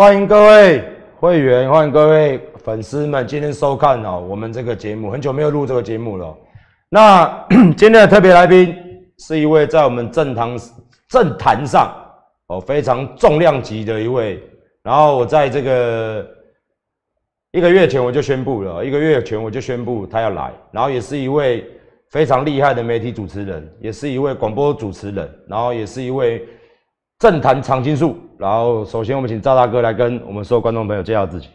欢迎各位会员，欢迎各位粉丝们，今天收看哦，我们这个节目很久没有录这个节目了。那 今天的特别来宾是一位在我们政坛政坛上哦非常重量级的一位。然后我在这个一个月前我就宣布了，一个月前我就宣布他要来。然后也是一位非常厉害的媒体主持人，也是一位广播主持人，然后也是一位。政坛常青树，然后首先我们请赵大哥来跟我们所有观众朋友介绍自己。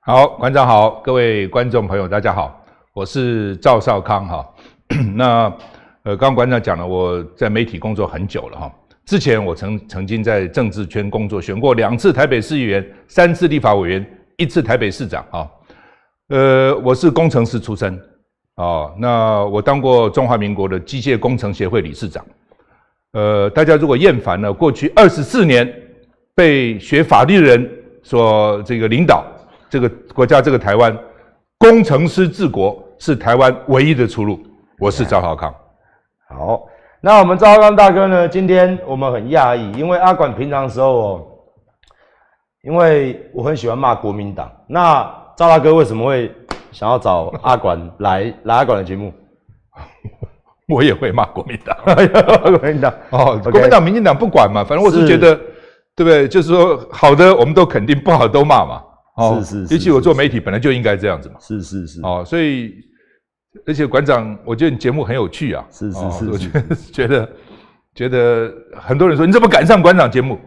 好，馆长好，各位观众朋友大家好，我是赵少康哈。那呃，刚刚馆长讲了，我在媒体工作很久了哈。之前我曾曾经在政治圈工作，选过两次台北市议员，三次立法委员，一次台北市长啊。呃，我是工程师出身啊。那我当过中华民国的机械工程协会理事长。呃，大家如果厌烦了过去二十四年被学法律的人所这个领导这个国家这个台湾工程师治国是台湾唯一的出路，我是赵浩康。好，那我们赵浩康大哥呢？今天我们很讶异，因为阿管平常时候哦，因为我很喜欢骂国民党，那赵大哥为什么会想要找阿管来 来阿管的节目？我也会骂国民党，国民党 哦，国民党、民进党不管嘛，反正我是觉得，对不对？就是说好的我们都肯定，不好都骂嘛。是是，尤其我做媒体本来就应该这样子嘛。是是是。哦，所以而且馆长，我觉得你节目很有趣啊。是是是，我觉得 觉得很多人说你怎么敢上馆长节目？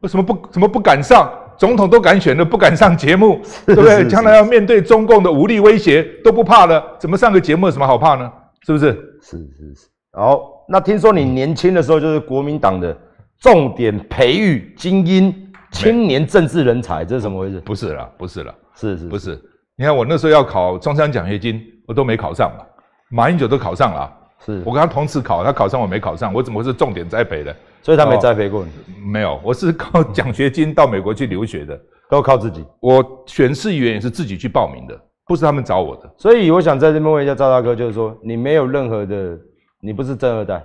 为什么不怎么不敢上？总统都敢选了，不敢上节目，对不对？将来要面对中共的武力威胁都不怕了，怎么上个节目有什么好怕呢？是不是？是是是。好，那听说你年轻的时候就是国民党的重点培育精英青年政治人才，这是什么回事？不是啦，不是啦，是是，不是。你看我那时候要考中山奖学金，我都没考上嘛。马英九都考上了，是我跟他同时考，他考上我没考上，我怎么会是重点栽培的？所以他没栽培过你。没有，我是靠奖学金到美国去留学的，都靠自己。我选四议员也是自己去报名的。不是他们找我的，所以我想在这边问一下赵大哥，就是说你没有任何的，你不是正二代。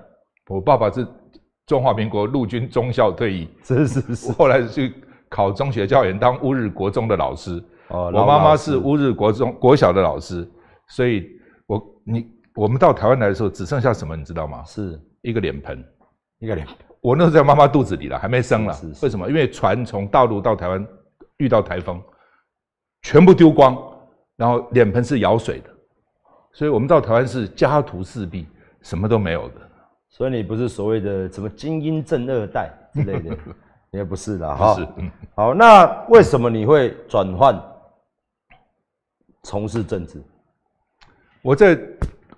我爸爸是中华民国陆军中校退役，是是是，后来去考中学教员，当乌日国中的老师。哦，我妈妈是乌日国中国小的老师，所以我你我们到台湾来的时候只剩下什么，你知道吗？是一个脸盆，一个脸盆。我那时候在妈妈肚子里了，还没生了。是。为什么？因为船从大陆到台湾遇到台风，全部丢光。然后脸盆是舀水的，所以我们到台湾是家徒四壁，什么都没有的。所以你不是所谓的什么精英正二代之类的，也不是的哈。是。好，那为什么你会转换从事政治？我在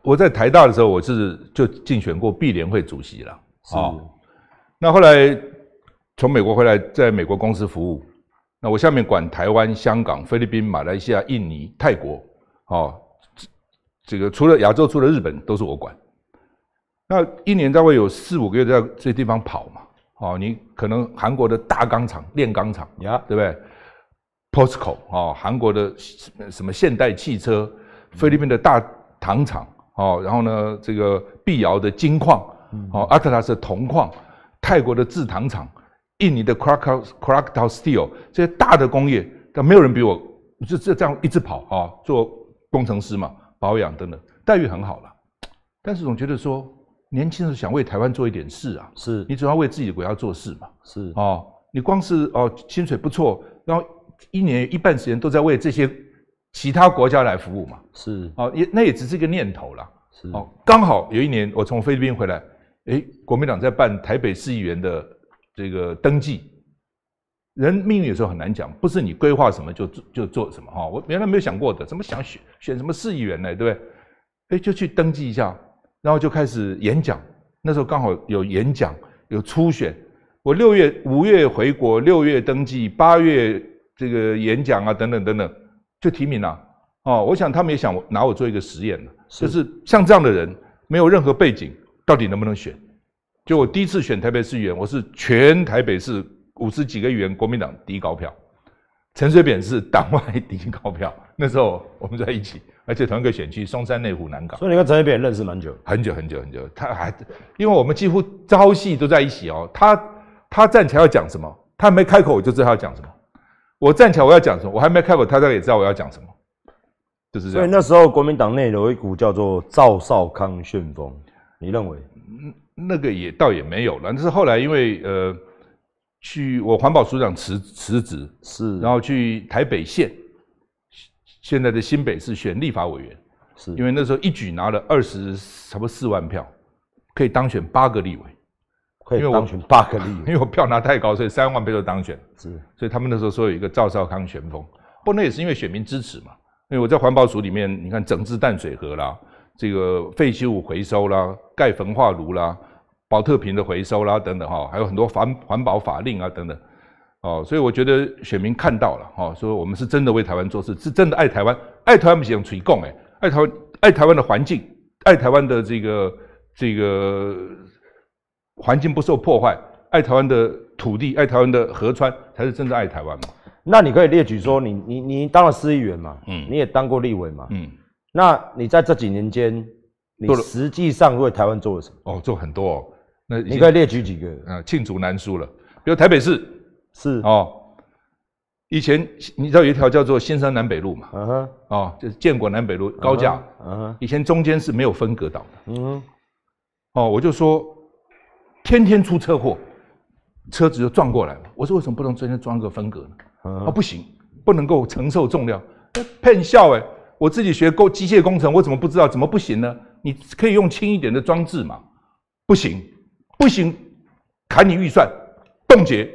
我在台大的时候，我是就竞选过碧联会主席了。是。那后来从美国回来，在美国公司服务。那我下面管台湾、香港、菲律宾、马来西亚、印尼、泰国，哦，这个除了亚洲，除了日本，都是我管。那一年大概有四五个月在这地方跑嘛？哦，你可能韩国的大钢厂、炼钢厂，呀，对不对？p o s c o 哦，韩国的什么现代汽车，菲律宾的大糖厂，哦，然后呢，这个碧瑶的金矿，哦，阿特拉斯铜矿，泰国的制糖厂。印尼的 c r a c k o c r a c k o s t e e l 这些大的工业，但没有人比我，就这这样一直跑啊，做工程师嘛，保养等等，待遇很好了。但是总觉得说，年轻人想为台湾做一点事啊，是你总要为自己的国家做事嘛，是哦，你光是哦薪水不错，然后一年一半时间都在为这些其他国家来服务嘛，是哦也那也只是一个念头啦。是哦刚好有一年我从菲律宾回来，诶，国民党在办台北市议员的。这个登记，人命运有时候很难讲，不是你规划什么就就做什么哈。我原来没有想过的，怎么想选选什么市议员呢？对不对？哎，就去登记一下，然后就开始演讲。那时候刚好有演讲，有初选。我六月五月回国，六月登记，八月这个演讲啊，等等等等，就提名了。哦，我想他们也想拿我做一个实验，就是像这样的人，没有任何背景，到底能不能选？就我第一次选台北市议员，我是全台北市五十几个议员国民党低高票，陈水扁是党外低 高票。那时候我们在一起，而且同一个选区，松山、内湖、南港。所以你跟陈水扁认识蛮久，很久，很久，很久。他还因为我们几乎朝夕都在一起哦。他他站起来要讲什么，他没开口我就知道他要讲什么。我站起来我要讲什么，我还没开口，他大概也知道我要讲什么，就是这样。所以那时候国民党内有一股叫做赵少康旋风，你认为？那个也倒也没有了，但是后来因为呃，去我环保署长辞辞职，是，然后去台北县，现在的新北市选立法委员，是，因为那时候一举拿了二十不多四万票，可以当选八个立委，可以当选八个立委，因为我票拿太高，所以三万票都当选，是，所以他们那时候说有一个赵少康旋风，不，那也是因为选民支持嘛，因为我在环保署里面，你看整治淡水河啦，这个废弃物回收啦，盖焚化炉啦。保特瓶的回收啦，等等哈，还有很多环环保法令啊，等等，哦，所以我觉得选民看到了哈，说我们是真的为台湾做事，是真的爱台湾，爱台湾不行，用共诶，哎，爱台湾，爱台湾的环境，爱台湾的这个这个环境不受破坏，爱台湾的土地，爱台湾的河川，才是真的爱台湾嘛。那你可以列举说，你你你当了市议员嘛，嗯，你也当过立委嘛，嗯，那你在这几年间，你实际上为台湾做了什么？哦，做很多哦。你可以列举几个啊？罄竹难书了，比如台北市是哦，以前你知道有一条叫做新山南北路嘛，啊，就是建国南北路高架，啊，以前中间是没有分隔岛的，嗯，哦，我就说天天出车祸，车子就撞过来了。我说为什么不能中间装个分隔呢？啊，不行，不能够承受重量。骗笑哎，我自己学工机械工程，我怎么不知道？怎么不行呢？你可以用轻一点的装置嘛，不行。不行，砍你预算，冻结，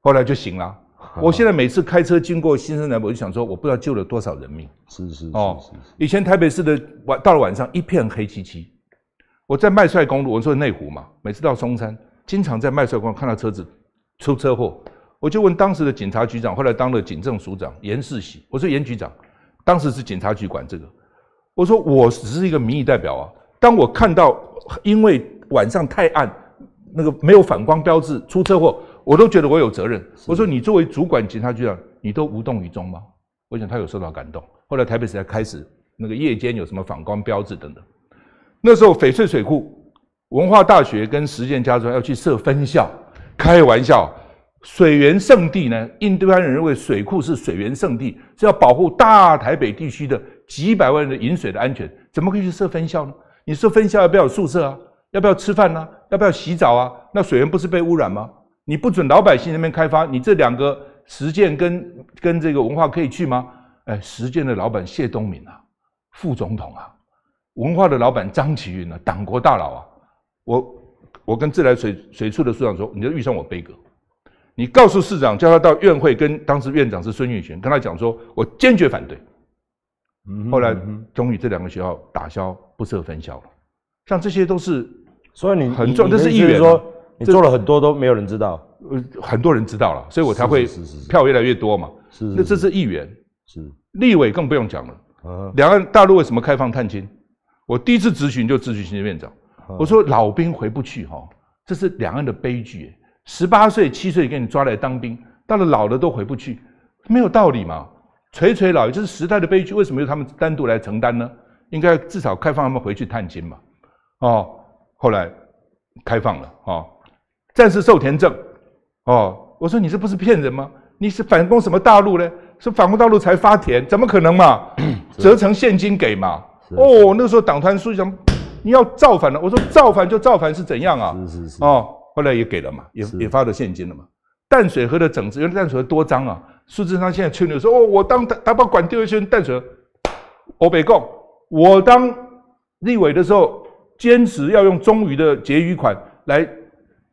后来就行了。我现在每次开车经过新生南我就想说，我不知道救了多少人命。是是是。以前台北市的晚到了晚上一片黑漆漆。我在麦帅公路，我说内湖嘛，每次到松山，经常在麦帅公路看到车子出车祸，我就问当时的警察局长，后来当了警政署长严世喜。我说严局长，当时是警察局管这个。我说我只是一个民意代表啊，当我看到因为。晚上太暗，那个没有反光标志，出车祸我都觉得我有责任。我说你作为主管警察局长，你都无动于衷吗？我想他有受到感动。后来台北市才开始那个夜间有什么反光标志等等。那时候翡翠水库文化大学跟实践家说要去设分校，开玩笑，水源圣地呢？印度安人认为水库是水源圣地，是要保护大台北地区的几百万人饮水的安全，怎么可以去设分校呢？你设分校要不要有宿舍啊？要不要吃饭呢？要不要洗澡啊？那水源不是被污染吗？你不准老百姓那边开发，你这两个实践跟跟这个文化可以去吗？哎，实践的老板谢东闵啊，副总统啊；文化的老板张启云啊，党国大佬啊。我我跟自来水水处的处长说，你就遇上我杯个，你告诉市长，叫他到院会跟当时院长是孙运璇，跟他讲说，我坚决反对。后来终于这两个学校打消不设分校了。像这些都是，所以你很重，但是议员说你做了很多都没有人知道，呃，很多人知道了，所以我才会票越来越多嘛。是是那这是议员，是立委更不用讲了两岸大陆为什么开放探亲？我第一次咨询就咨询行政院长，我说老兵回不去哈，这是两岸的悲剧。十八岁、七岁给你抓来当兵，到了老了都回不去，没有道理嘛。垂垂老矣，这是时代的悲剧，为什么由他们单独来承担呢？应该至少开放他们回去探亲嘛。哦，后来开放了，哦，暂时授田证，哦，我说你这不是骗人吗？你是反攻什么大陆呢？是反攻大陆才发田，怎么可能嘛？折成现金给嘛？哦，那个时候党团书记长，你要造反了？我说造反就造反是怎样啊？是是是。哦，后来也给了嘛，也也发了现金了嘛。淡水河的整治，因为淡水河多脏啊！苏志昌现在吹牛说，哦，我当他他把管丢一圈淡水，河，我北贡，我当立委的时候。坚持要用中余的结余款来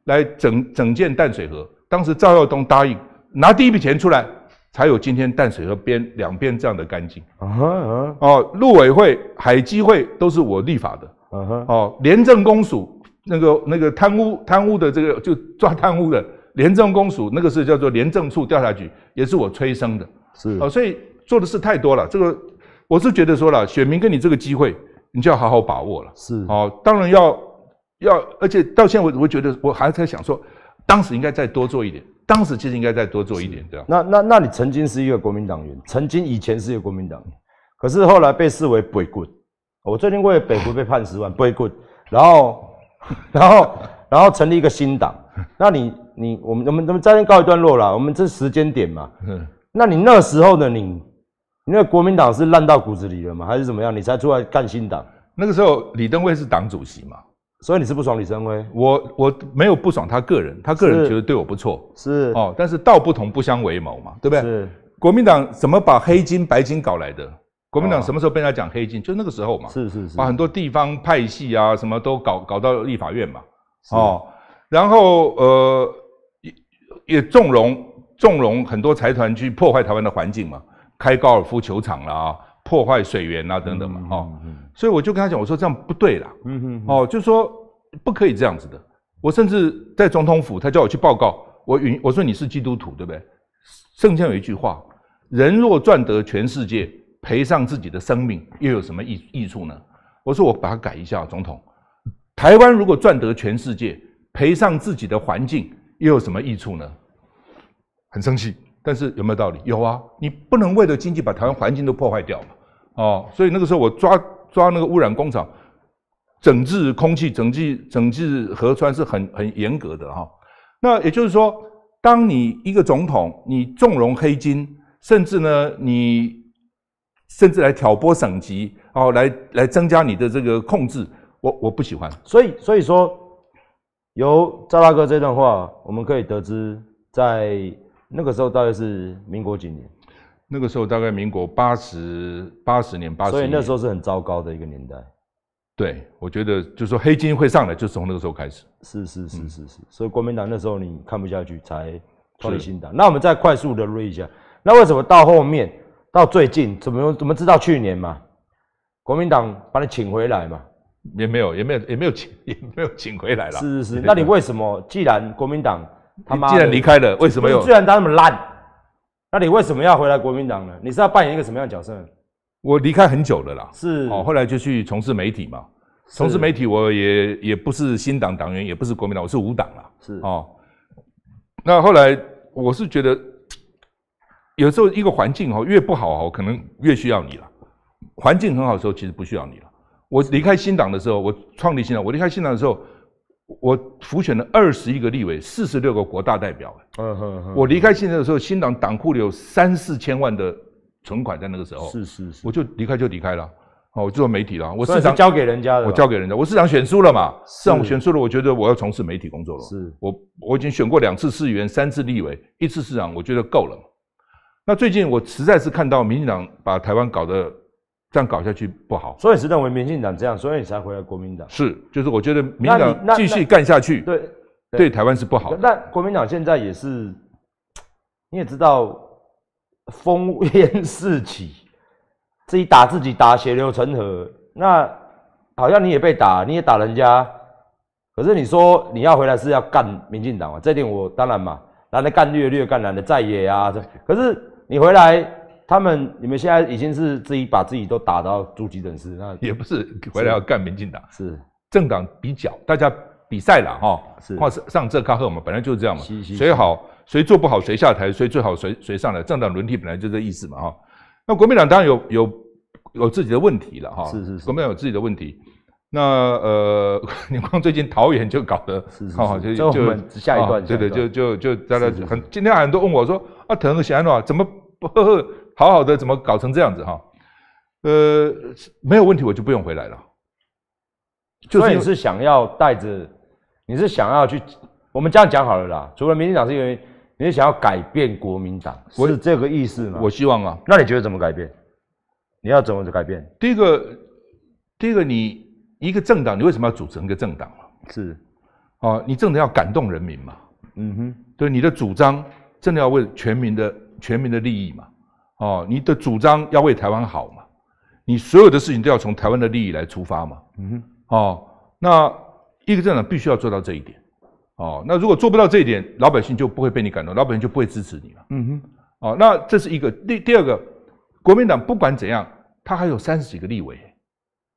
来整整建淡水河。当时赵耀东答应拿第一笔钱出来，才有今天淡水河边两边这样的干净。哦，陆委会、海基会都是我立法的。哦，廉政公署那个那个贪污贪污的这个就抓贪污的，廉政公署那个是叫做廉政处调查局，也是我催生的。是哦，所以做的事太多了。这个我是觉得说了，选民跟你这个机会。你就要好好把握了，是哦，当然要要，而且到现在为止，我觉得我还在想说，当时应该再多做一点，当时其实应该再多做一点，这样。那那那你曾经是一个国民党员，曾经以前是一个国民党员，可是后来被视为北棍，我最近为了北棍被判十万，北棍，然后 然后然后成立一个新党，那你你我们我们我们告一段落了，我们这时间点嘛，嗯，那你那时候的你。因为国民党是烂到骨子里了嘛，还是怎么样？你才出来干新党？那个时候，李登辉是党主席嘛，所以你是不爽李登辉。我我没有不爽他个人，他个人觉得对我不错，是哦。但是道不同不相为谋嘛，对不对？国民党怎么把黑金、白金搞来的？国民党什么时候被他讲黑金？就那个时候嘛。是是是，把很多地方派系啊，什么都搞搞到立法院嘛。哦，然后呃，也纵容纵容很多财团去破坏台湾的环境嘛。开高尔夫球场了啊，破坏水源啊，等等嘛，哦，所以我就跟他讲，我说这样不对啦，哦，就说不可以这样子的。我甚至在总统府，他叫我去报告，我允我说你是基督徒对不对？圣经有一句话：人若赚得全世界，赔上自己的生命，又有什么益益处呢？我说我把它改一下，总统，台湾如果赚得全世界，赔上自己的环境，又有什么益处呢？很生气。但是有没有道理？有啊，你不能为了经济把台湾环境都破坏掉嘛？哦，所以那个时候我抓抓那个污染工厂，整治空气、整治整治河川是很很严格的哈。那也就是说，当你一个总统，你纵容黑金，甚至呢，你甚至来挑拨省级，哦，来来增加你的这个控制，我我不喜欢。所以所以说，由赵大哥这段话，我们可以得知在。那个时候大概是民国几年？那个时候大概民国八十八十年八。十，所以那时候是很糟糕的一个年代。对，我觉得就是说黑金会上来，就是从那个时候开始。是是是是是，所以国民党那时候你看不下去才创立新党。那我们再快速的捋一下，那为什么到后面到最近怎么怎么知道去年嘛？国民党把你请回来嘛？也没有也没有也没有请也没有请回来了。是是是，那你为什么既然国民党？他既然离开了，为什么又？既然他那么烂，那你为什么要回来国民党呢？你是要扮演一个什么样的角色？我离开很久了啦。是哦，后来就去从事媒体嘛。从事媒体，我也也不是新党党员，也不是国民党，我是无党啦。是哦。那后来我是觉得，有时候一个环境哦越不好哦，可能越需要你了。环境很好的时候，其实不需要你了。我离开新党的时候，我创立新党。我离开新党的时候。我浮选了二十一个立委，四十六个国大代表。嗯哼哼。我离开新在的时候，新党党库里有三四千万的存款在那个时候。是是是。我就离开就离开了。哦，我就做媒体了。我市长交给人家的。我交给人家。我市长选输了嘛？市长选输了，我觉得我要从事媒体工作了。是。我我已经选过两次市员，三次立委，一次市长，我觉得够了。那最近我实在是看到民进党把台湾搞得。这样搞下去不好，所以是认为民进党这样，所以你才回来国民党。是，就是我觉得民党继续干下去，对对，台湾是不好。的。那国民党现在也是，你也知道，烽烟四起，自己打自己打，血流成河。那好像你也被打，你也打人家，可是你说你要回来是要干民进党啊？这点我当然嘛，男的干略略干，男的在野啊。可是你回来。他们，你们现在已经是自己把自己都打到住急诊室，那也不是回来要干民进党，是政党比较，大家比赛了哈，上上这咖啡嘛，本来就是这样嘛，谁好谁做不好谁下台，谁最好谁谁上来，政党轮替本来就这意思嘛哈。那国民党当然有有有自己的问题了哈，是是是，国民党有自己的问题。那呃，你看最近桃园就搞得，就就就下一段，对对，就就就大家很今天很多问我说啊，陈安诺怎么不？好好的，怎么搞成这样子哈？呃，没有问题，我就不用回来了。所以你是想要带着，你是想要去，我们这样讲好了啦。除了民进党，是因为你是想要改变国民党，不是这个意思吗？我希望啊。那你觉得怎么改变？你要怎么去改变？第一个，第一个，你一个政党，你为什么要组成一个政党嘛？是，哦，你政党要感动人民嘛？嗯哼，对，你的主张真的要为全民的全民的利益嘛？哦，你的主张要为台湾好嘛？你所有的事情都要从台湾的利益来出发嘛？嗯哼。哦，那一个政党必须要做到这一点。哦，那如果做不到这一点，老百姓就不会被你感动，老百姓就不会支持你了。嗯哼。哦，那这是一个第第二个，国民党不管怎样，他还有三十几个立委，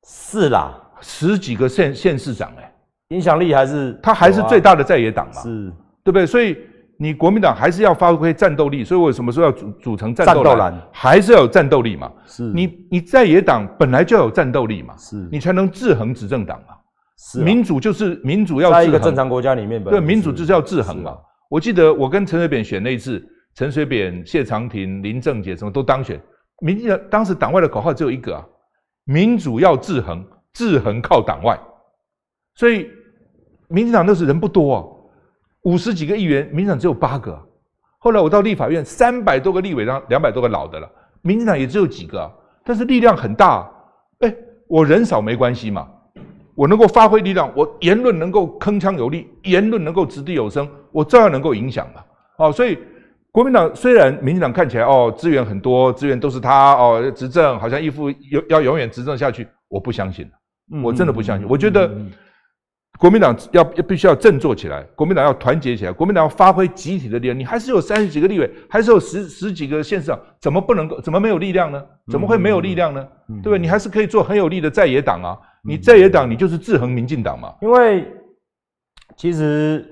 是啦，十几个县县市长哎，影响力还是他还是最大的在野党嘛，是，对不对？所以。你国民党还是要发挥战斗力，所以我什么说候要组组成战斗蓝，还是要有战斗力嘛？是，你你在野党本来就有战斗力嘛？是，你才能制衡执政党嘛？是，民主就是民主要在一个正常国家里面对民主就是要制衡嘛。我记得我跟陈水扁选那一次，陈水扁、谢长廷、林正杰什么都当选，民，当时党外的口号只有一个啊，民主要制衡，制衡靠党外，所以民进党那时人不多啊。五十几个议员，民进党只有八个。后来我到立法院，三百多个立委，两两百多个老的了，民进党也只有几个，但是力量很大。哎，我人少没关系嘛，我能够发挥力量，我言论能够铿锵有力，言论能够掷地有声，我照样能够影响嘛。哦，所以国民党虽然民进党看起来哦资源很多，资源都是他哦执政，好像一副要要永远执政下去，我不相信，我真的不相信，我觉得。国民党要必须要振作起来，国民党要团结起来，国民党要发挥集体的力量。你还是有三十几个立委，还是有十十几个县市长，怎么不能够？怎么没有力量呢？怎么会没有力量呢？对不对？你还是可以做很有力的在野党啊！你在野党，你就是制衡民进党嘛。因为其实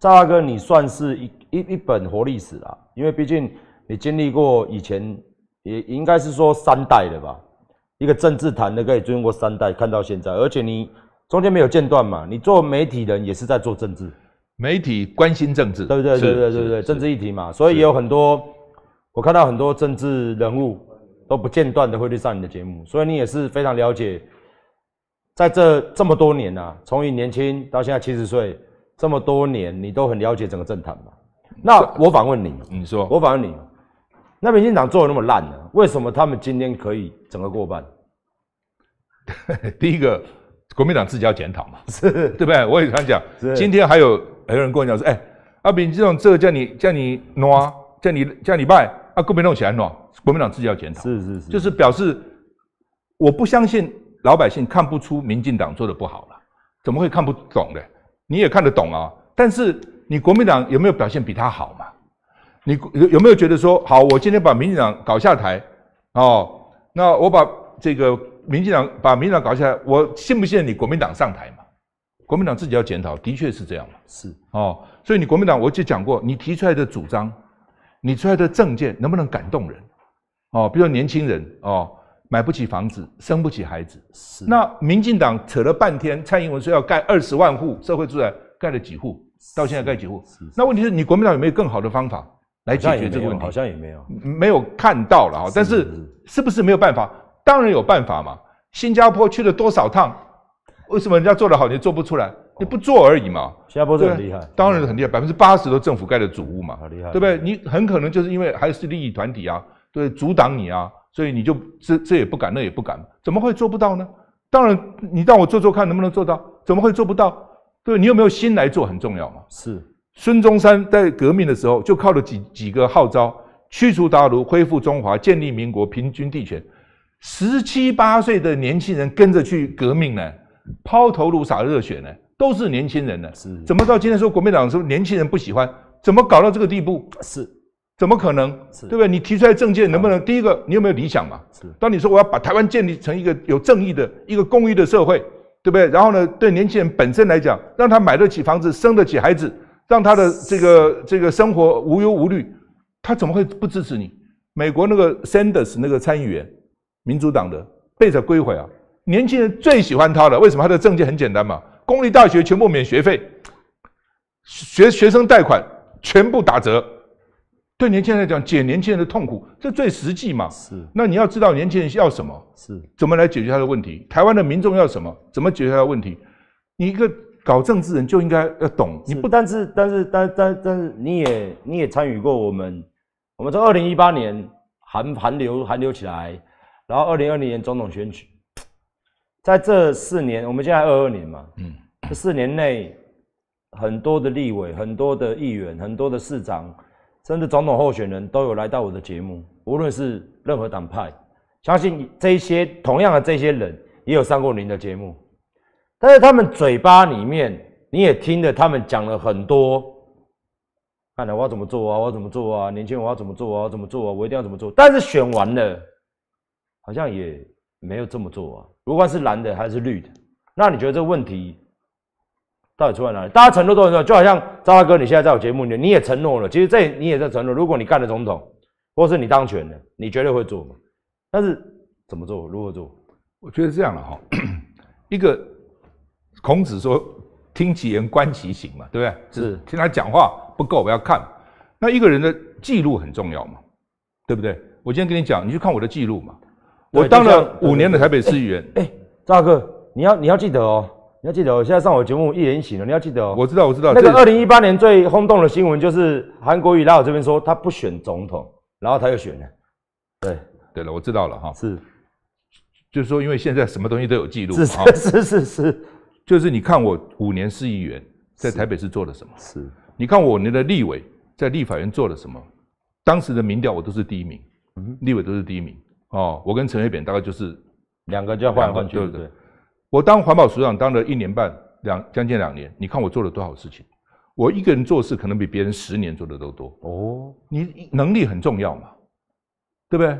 赵大哥，你算是一一一本活历史了，因为毕竟你经历过以前，也应该是说三代的吧。一个政治坛的，可以经过三代看到现在，而且你。中间没有间断嘛？你做媒体人也是在做政治，媒体关心政治，对不对？对对对对对政治议题嘛。所以有很多，我看到很多政治人物都不间断的会去上你的节目。所以你也是非常了解，在这这么多年呐，从你年轻到现在七十岁，这么多年你都很了解整个政坛嘛。那我反问你，你说，我反问你，那民进党做的那么烂呢，为什么他们今天可以整个过半？第一个。国民党自己要检讨嘛，是对不对？我也常讲，今天还有很多人跟我讲说，哎，阿炳这种这个叫你叫你挪，叫你叫你拜，啊，国民党起来挪，国民党自己要检讨，是是是，就是表示我不相信老百姓看不出民进党做的不好了，怎么会看不懂的？你也看得懂啊，但是你国民党有没有表现比他好嘛？你有有没有觉得说，好，我今天把民进党搞下台哦，那我把这个。民进党把民进党搞起来，我信不信你国民党上台嘛？国民党自己要检讨，的确是这样嘛？是哦，所以你国民党，我就讲过，你提出来的主张，你出来的政见能不能感动人？哦，比如年轻人哦，买不起房子，生不起孩子。是。那民进党扯了半天，蔡英文说要盖二十万户社会住宅，盖了几户？到现在盖几户？那问题是，你国民党有没有更好的方法来解决这个问题？好像也没有，没有看到了啊。但是是不是没有办法？当然有办法嘛！新加坡去了多少趟？为什么人家做得好，你做不出来？你不做而已嘛。新加坡很厉害，当然很厉害，百分之八十都政府盖的主屋嘛。很厉害，对不对？你很可能就是因为还是利益团体啊，对，阻挡你啊，所以你就这这也不敢，那也不敢，怎么会做不到呢？当然，你让我做做看能不能做到，怎么会做不到？对你有没有心来做很重要嘛？是。孙中山在革命的时候，就靠了几几个号召：驱除鞑虏，恢复中华，建立民国，平均地权。十七八岁的年轻人跟着去革命呢，抛头颅洒热血呢，都是年轻人呢。是，怎么到今天说国民党说年轻人不喜欢？怎么搞到这个地步？是，怎么可能？对不对？你提出来政见，能不能？第一个，你有没有理想嘛？是。当你说我要把台湾建立成一个有正义的、一个公益的社会，对不对？然后呢，对年轻人本身来讲，让他买得起房子、生得起孩子，让他的这个这个生活无忧无虑，他怎么会不支持你？美国那个 Sanders 那个参议员。民主党的背着归回啊！年轻人最喜欢他了，为什么？他的政绩很简单嘛，公立大学全部免学费，学学生贷款全部打折，对年轻人来讲，解年轻人的痛苦，这最实际嘛。是。那你要知道年轻人要什么，是？怎么来解决他的问题？台湾的民众要什么？怎么解决他的问题？你一个搞政治人就应该要懂。你不单是，但是，但，但，但是，你也，你也参与过我们，我们从二零一八年韩韩流韩流起来。然后，二零二零年总统选举，在这四年，我们现在二二年嘛，嗯，这四年内，很多的立委、很多的议员、很多的市长，甚至总统候选人都有来到我的节目，无论是任何党派，相信这些同样的这些人也有上过您的节目，但是他们嘴巴里面你也听了，他们讲了很多，看来我要怎么做啊？我要怎么做啊？年轻人我要怎么做啊？我要怎么做啊？我一定要怎么做？但是选完了。好像也没有这么做啊，不管是蓝的还是绿的，那你觉得这个问题到底出在哪里？大家承诺都很多，就好像张大哥，你现在在我节目里面，你也承诺了，其实这你也在承诺，如果你干了总统，或是你当权了，你绝对会做嘛。但是怎么做，如何做？我觉得这样了哈，一个孔子说：“听其言，观其行嘛，对不对？”是，听他讲话不够，我要看。那一个人的记录很重要嘛，对不对？我今天跟你讲，你去看我的记录嘛。我当了五年的台北市议员。哎，赵大哥，你要你要记得哦，你要记得哦。现在上我节目一一行了，你要记得哦。我知道，我知道。那个二零一八年最轰动的新闻就是韩国瑜来我这边说他不选总统，然后他又选了。对，对了，我知道了哈。是，就是说，因为现在什么东西都有记录。是是是是，就是你看我五年市议员在台北市做了什么？是，你看我年的立委在立法院做了什么？当时的民调我都是第一名，立委都是第一名。哦，我跟陈水扁大概就是两个交换换去，对不对？我当环保署长当了一年半，两将近两年。你看我做了多少事情，我一个人做事可能比别人十年做的都多。哦，你能力很重要嘛，对不对？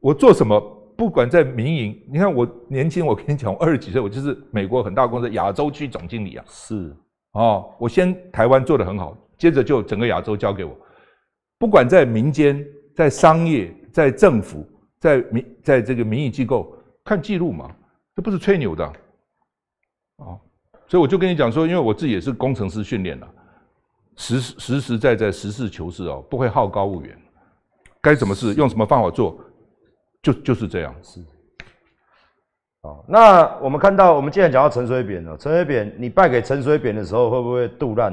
我做什么，不管在民营，你看我年轻，我跟你讲，二十几岁我就是美国很大公司亚洲区总经理啊。是。哦，我先台湾做的很好，接着就整个亚洲交给我。不管在民间，在商业。在政府、在民、在这个民意机构看记录嘛，这不是吹牛的啊！所以我就跟你讲说，因为我自己也是工程师训练的，实实实在在、实事求是哦，不会好高骛远。该什么事用什么方法做，就就是这样。是。哦，那我们看到，我们既然讲到陈水扁了，陈水扁你败给陈水扁的时候，会不会杜乱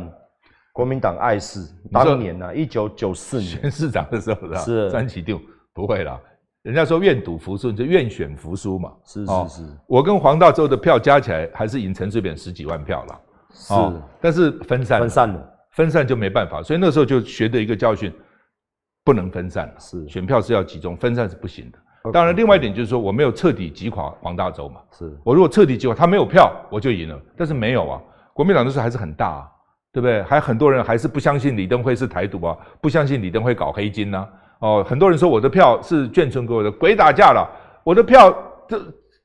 国民党碍事？当年呢，一九九四年，选 市长的时候是三七六。不会啦。人家说愿赌服输，你就愿选服输嘛。是是是，我跟黄大州的票加起来还是赢陈水扁十几万票了。是，但是分散分散了，分散就没办法。所以那时候就学的一个教训，不能分散。是，选票是要集中，分散是不行的。当然，另外一点就是说，我没有彻底击垮黄大州嘛。是，我如果彻底击垮他，没有票我就赢了。但是没有啊，国民党那时候还是很大啊，对不对？还很多人还是不相信李登辉是台独啊，不相信李登辉搞黑金呢。哦，很多人说我的票是眷村给我的，鬼打架了！我的票，这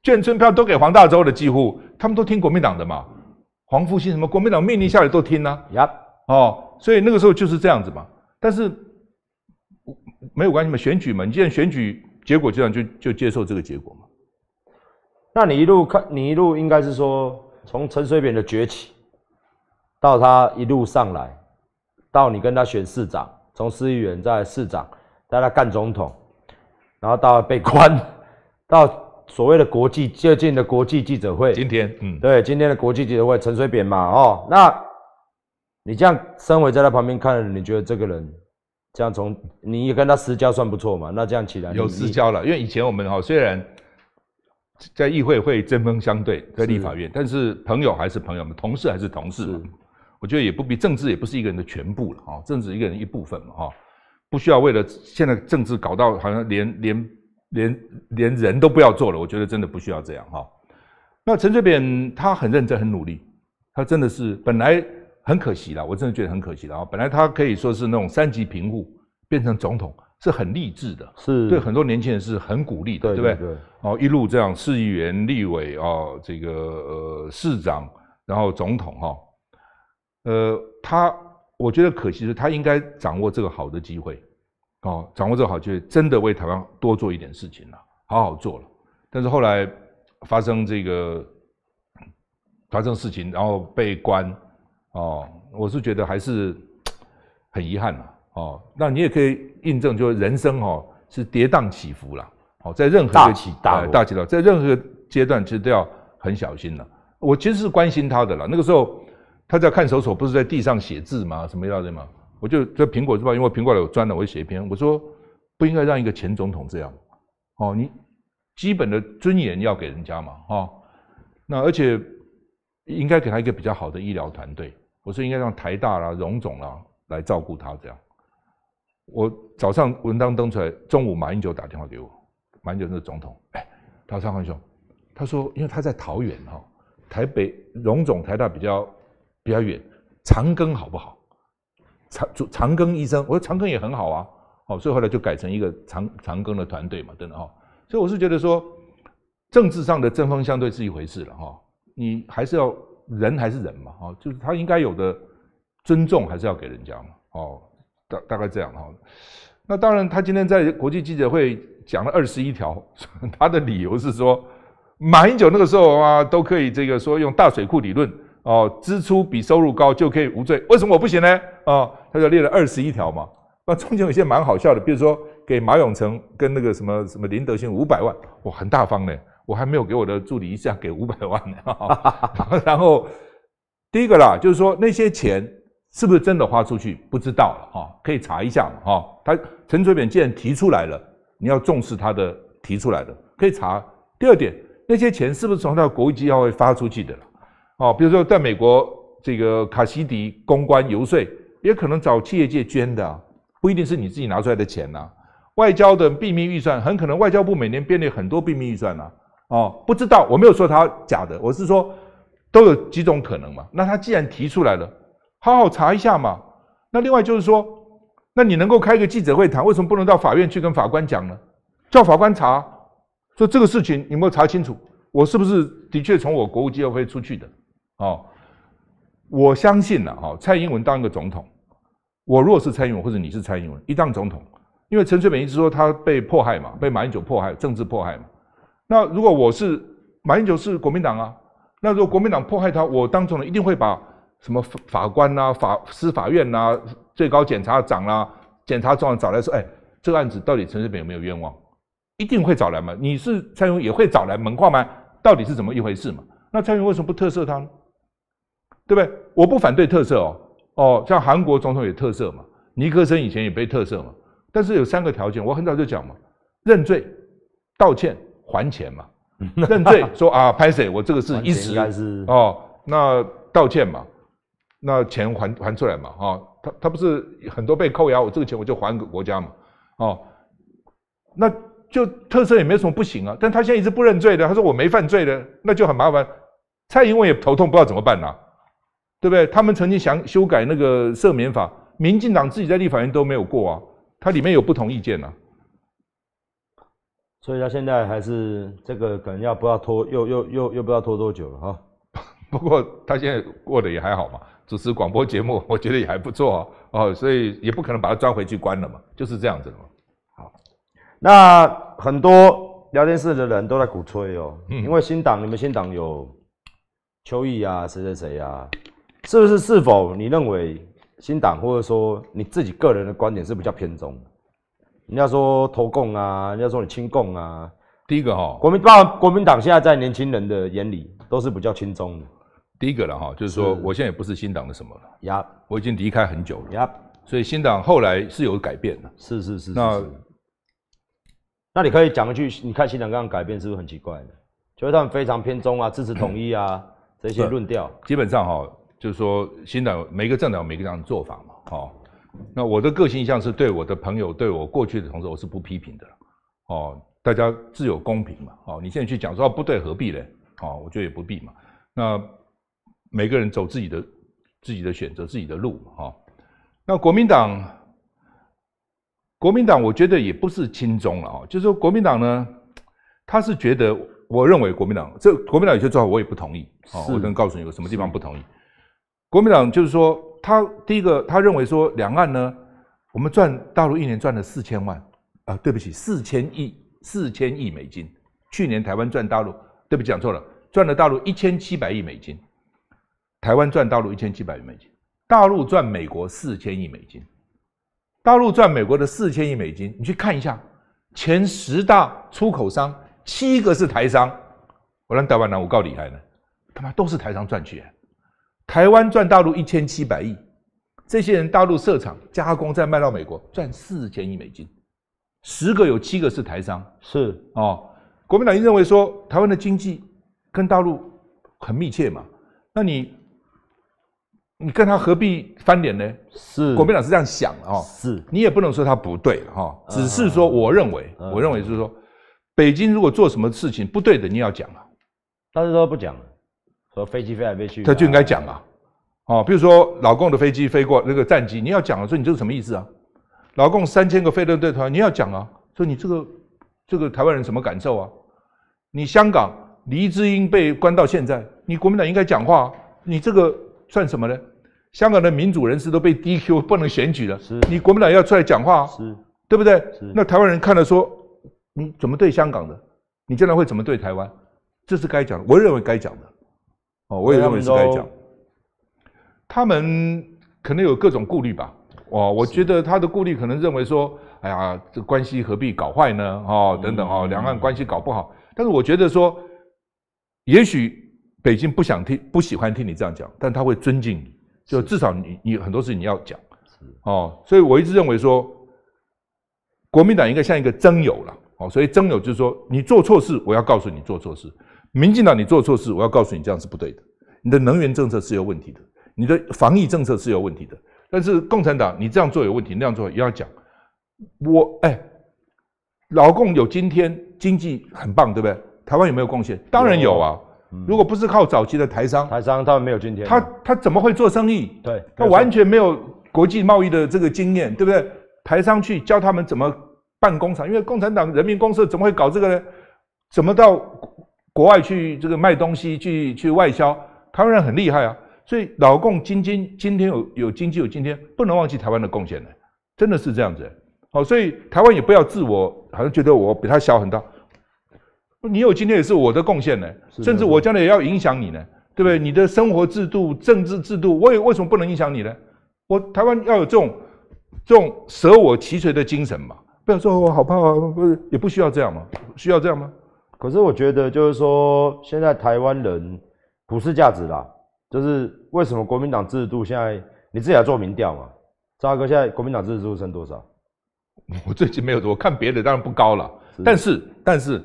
眷村票都给黄大洲的机户，他们都听国民党的嘛？黄复兴什么？国民党命令下来都听呐！呀，哦，所以那个时候就是这样子嘛。但是没有关系嘛，选举嘛，你既然选举结果这样，就就接受这个结果嘛。那你一路看，你一路应该是说，从陈水扁的崛起，到他一路上来，到你跟他选市长，从市议员再市长。到他干总统，然后到被关，到所谓的国际最近的国际记者会。今天，嗯，对今天的国际记者会，陈水扁嘛，哦，那，你这样，身为在他旁边看，你觉得这个人，这样从你跟他私交算不错嘛？那这样起来有私交了，因为以前我们哈虽然在议会会针锋相对，在立法院，但是朋友还是朋友嘛，同事还是同事，我觉得也不比政治，也不是一个人的全部了啊，政治一个人一部分嘛，啊。不需要为了现在政治搞到好像连连连连人都不要做了，我觉得真的不需要这样哈。那陈水扁他很认真很努力，他真的是本来很可惜了，我真的觉得很可惜了啊。本来他可以说是那种三级平步变成总统是很励志的，是对很多年轻人是很鼓励的，对不对？哦，一路这样，市议员、立委啊，这个呃市长，然后总统哈，呃他。我觉得可惜是他应该掌握这个好的机会，哦，掌握这个好机会，真的为台湾多做一点事情了，好好做了。但是后来发生这个发生事情，然后被关，哦，我是觉得还是很遗憾嘛，哦，那你也可以印证，就是人生哦是跌宕起伏了，哦，在任何大起大起大落，在任何阶段其实都要很小心了。我其实是关心他的了，那个时候。他在看守所不是在地上写字吗？什么幺的零吗？我就在苹果日报，因为苹果有砖的，我写一篇。我说不应该让一个前总统这样，哦，你基本的尊严要给人家嘛，哈。那而且应该给他一个比较好的医疗团队。我说应该让台大啦、荣总啦来照顾他这样。我早上文章登出来，中午马英九打电话给我，马英九是总统，哎，他说黄兄，他说因为他在桃园哈，台北荣总、台大比较。比较远，长庚好不好？长长庚医生，我说长庚也很好啊，哦，所以后来就改成一个长长庚的团队嘛，等等。哦，所以我是觉得说，政治上的针锋相对是一回事了，哈，你还是要人还是人嘛，哈，就是他应该有的尊重还是要给人家嘛，哦，大大概这样哈。那当然，他今天在国际记者会讲了二十一条，他的理由是说，马英九那个时候啊都可以这个说用大水库理论。哦，支出比收入高就可以无罪？为什么我不行呢？哦，他就列了二十一条嘛。那中间有些蛮好笑的，比如说给马永成跟那个什么什么林德兴五百万，哇，很大方呢。我还没有给我的助理一下给五百万呢。然后第一个啦，就是说那些钱是不是真的花出去，不知道了哦，可以查一下嘛。哈，他陈水扁既然提出来了，你要重视他的提出来的，可以查。第二点，那些钱是不是从的国际基会发出去的？哦，比如说在美国，这个卡西迪公关游说，也可能找企业界捐的，不一定是你自己拿出来的钱呐。外交的秘密预算，很可能外交部每年编列很多秘密预算呐。哦，不知道，我没有说他假的，我是说都有几种可能嘛。那他既然提出来了，好好查一下嘛。那另外就是说，那你能够开个记者会谈，为什么不能到法院去跟法官讲呢？叫法官查，说这个事情有没有查清楚，我是不是的确从我国务机要会出去的？哦，我相信了。哈，蔡英文当一个总统，我如果是蔡英文，或者你是蔡英文，一当总统，因为陈水扁一直说他被迫害嘛，被马英九迫害，政治迫害嘛。那如果我是马英九是国民党啊，那如果国民党迫害他，我当总统一定会把什么法法官呐、法司法院呐、最高检察长啦、检察长找来说，哎，这个案子到底陈水扁有没有冤枉？一定会找来嘛？你是蔡英文也会找来门框吗？到底是怎么一回事嘛？那蔡英文为什么不特赦他呢？对不对？我不反对特色哦哦，像韩国总统也特色嘛，尼克森以前也被特色嘛。但是有三个条件，我很早就讲嘛：认罪、道歉、还钱嘛。认罪说啊，拍谁，我这个事一直哦，那道歉嘛，那钱还还出来嘛啊？他他不是很多被扣押，我这个钱我就还给国家嘛。哦，那就特色也没什么不行啊。但他现在一直不认罪的，他说我没犯罪的，那就很麻烦。蔡英文也头痛，不知道怎么办呐。对不对？他们曾经想修改那个赦免法，民进党自己在立法院都没有过啊，它里面有不同意见呐，所以他现在还是这个可能要不要拖，又又又又不知道拖多久了哈。不过他现在过得也还好嘛，主持广播节目，我觉得也还不错啊。哦，所以也不可能把他抓回去关了嘛，就是这样子嘛。好，那很多聊天室的人都在鼓吹哦，因为新党，你们新党有邱毅啊，谁谁谁呀。是不是？是否你认为新党或者说你自己个人的观点是比较偏中？人家说投共啊，人家说你亲共啊。第一个哈，国民党国民党现在在年轻人的眼里都是比较松中。第一个了哈，就是说我现在也不是新党的什么了呀，我已经离开很久了，呀。所以新党后来是有改变了。是是是。那那你可以讲一句，你看新党这样改变是不是很奇怪的？就是他们非常偏中啊，支持统一啊 这些论调，基本上哈。就是说，新党每个政党每个党的做法嘛，哦，那我的个性一向是对我的朋友、对我过去的同事，我是不批评的，哦，大家自有公平嘛，哦，你现在去讲说不对，何必呢？哦，我觉得也不必嘛。那每个人走自己的、自己的选择、自己的路哦，那国民党，国民党，我觉得也不是轻松了啊。就是说，国民党呢，他是觉得，我认为国民党这国民党有些做法，我也不同意哦、我跟告诉你，有什么地方不同意？国民党就是说，他第一个他认为说，两岸呢，我们赚大陆一年赚了四千万，啊，对不起，四千亿，四千亿美金。去年台湾赚大陆，对不起，讲错了，赚了大陆一千七百亿美金，台湾赚大陆一千七百亿美金，大陆赚美国四千亿美金，大陆赚美国的四千亿美金，你去看一下，前十大出口商七个是台商，我让台湾人我告你来呢，他妈都是台商赚去。台湾赚大陆一千七百亿，这些人大陆设厂加工再卖到美国赚四千亿美金，十个有七个是台商，是哦。国民党就认为说台湾的经济跟大陆很密切嘛，那你你跟他何必翻脸呢？是国民党是这样想的哈。是，你也不能说他不对哈，只是说我认为，我认为是说，北京如果做什么事情不对的，你要讲啊，但是说不讲。和飞机飞来飞去，他就应该讲啊，哦，比如说老共的飞机飞过那个战机，你要讲啊，说你这是什么意思啊？老共三千个飞轮对团，你要讲啊，说你这个这个台湾人什么感受啊？你香港黎智英被关到现在，你国民党应该讲话，你这个算什么呢？香港的民主人士都被 D Q 不能选举了，你国民党要出来讲话，对不对？那台湾人看了说，你怎么对香港的？你将来会怎么对台湾？这是该讲的，我认为该讲的。哦，我也认为是该讲，他们可能有各种顾虑吧。哦，我觉得他的顾虑可能认为说，哎呀，这关系何必搞坏呢？哦，等等哦，两岸关系搞不好。但是我觉得说，也许北京不想听，不喜欢听你这样讲，但他会尊敬你。就至少你你很多事情你要讲，哦，所以我一直认为说，国民党应该像一个真友了。哦，所以真友就是说，你做错事，我要告诉你做错事。民进党，你做错事，我要告诉你，这样是不对的。你的能源政策是有问题的，你的防疫政策是有问题的。但是共产党，你这样做有问题，那样做也要讲。我哎，劳共有今天经济很棒，对不对？台湾有没有贡献？当然有啊。如果不是靠早期的台商，台商他们没有今天，他他怎么会做生意？对，他完全没有国际贸易的这个经验，对不对？台商去教他们怎么办工厂，因为共产党人民公社怎么会搞这个呢？怎么到？国外去这个卖东西，去去外销，台湾人很厉害啊，所以老共今今今天有有经济有今天，不能忘记台湾的贡献呢，真的是这样子。好，所以台湾也不要自我好像觉得我比他小很大。你有今天也是我的贡献呢，甚至我将来也要影响你呢，对不对？你的生活制度、政治制度，我也为什么不能影响你呢？我台湾要有这种这种舍我其谁的精神嘛，不要说我好怕啊，不是也不需要这样吗？需要这样吗？可是我觉得就是说，现在台湾人普世价值啦，就是为什么国民党制度现在你自己来做民调嘛？张哥，现在国民党制度剩多少？我最近没有，我看别的当然不高了。但是但是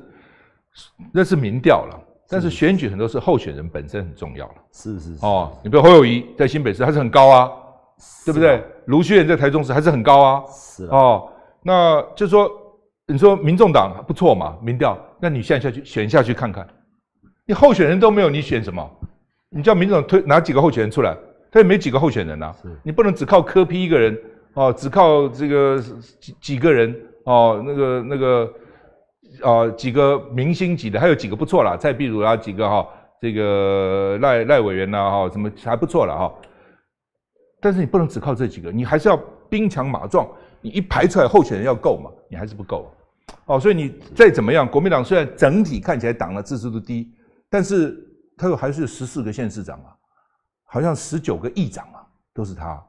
那是民调了，但是选举很多是候选人本身很重要了。是是哦，你比如侯友谊在新北市还是很高啊，对不对？卢学远在台中市还是很高啊。是哦，那就说。你说民众党不错嘛？民调，那你在下去选下去看看，你候选人都没有，你选什么？你叫民众党推哪几个候选人出来？他也没几个候选人啊。是你不能只靠科批一个人哦，只靠这个几几个人哦，那个那个哦，几个明星级的，还有几个不错啦，再比如啊，几个哈？这个赖赖委员呢哈？什么还不错了哈？但是你不能只靠这几个，你还是要兵强马壮，你一排出来候选人要够嘛？你还是不够。哦，所以你再怎么样，国民党虽然整体看起来党的支持度低，但是他又还是十四个县市长啊，好像十九个议长啊，都是他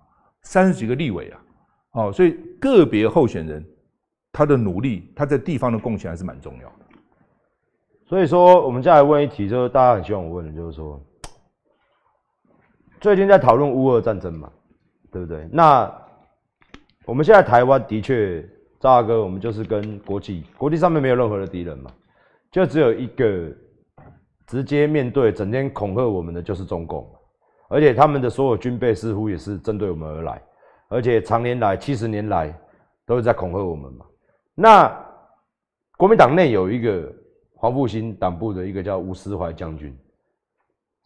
三十几个立委啊，哦，所以个别候选人他的努力，他在地方的贡献还是蛮重要。的。所以说，我们再来问一题，就是大家很希望我问的，就是说最近在讨论乌俄战争嘛，对不对？那我们现在台湾的确。赵大哥，我们就是跟国际国际上面没有任何的敌人嘛，就只有一个直接面对、整天恐吓我们的就是中共，而且他们的所有军备似乎也是针对我们而来，而且常年来、七十年来都是在恐吓我们嘛。那国民党内有一个黄复兴党部的一个叫吴思怀将军。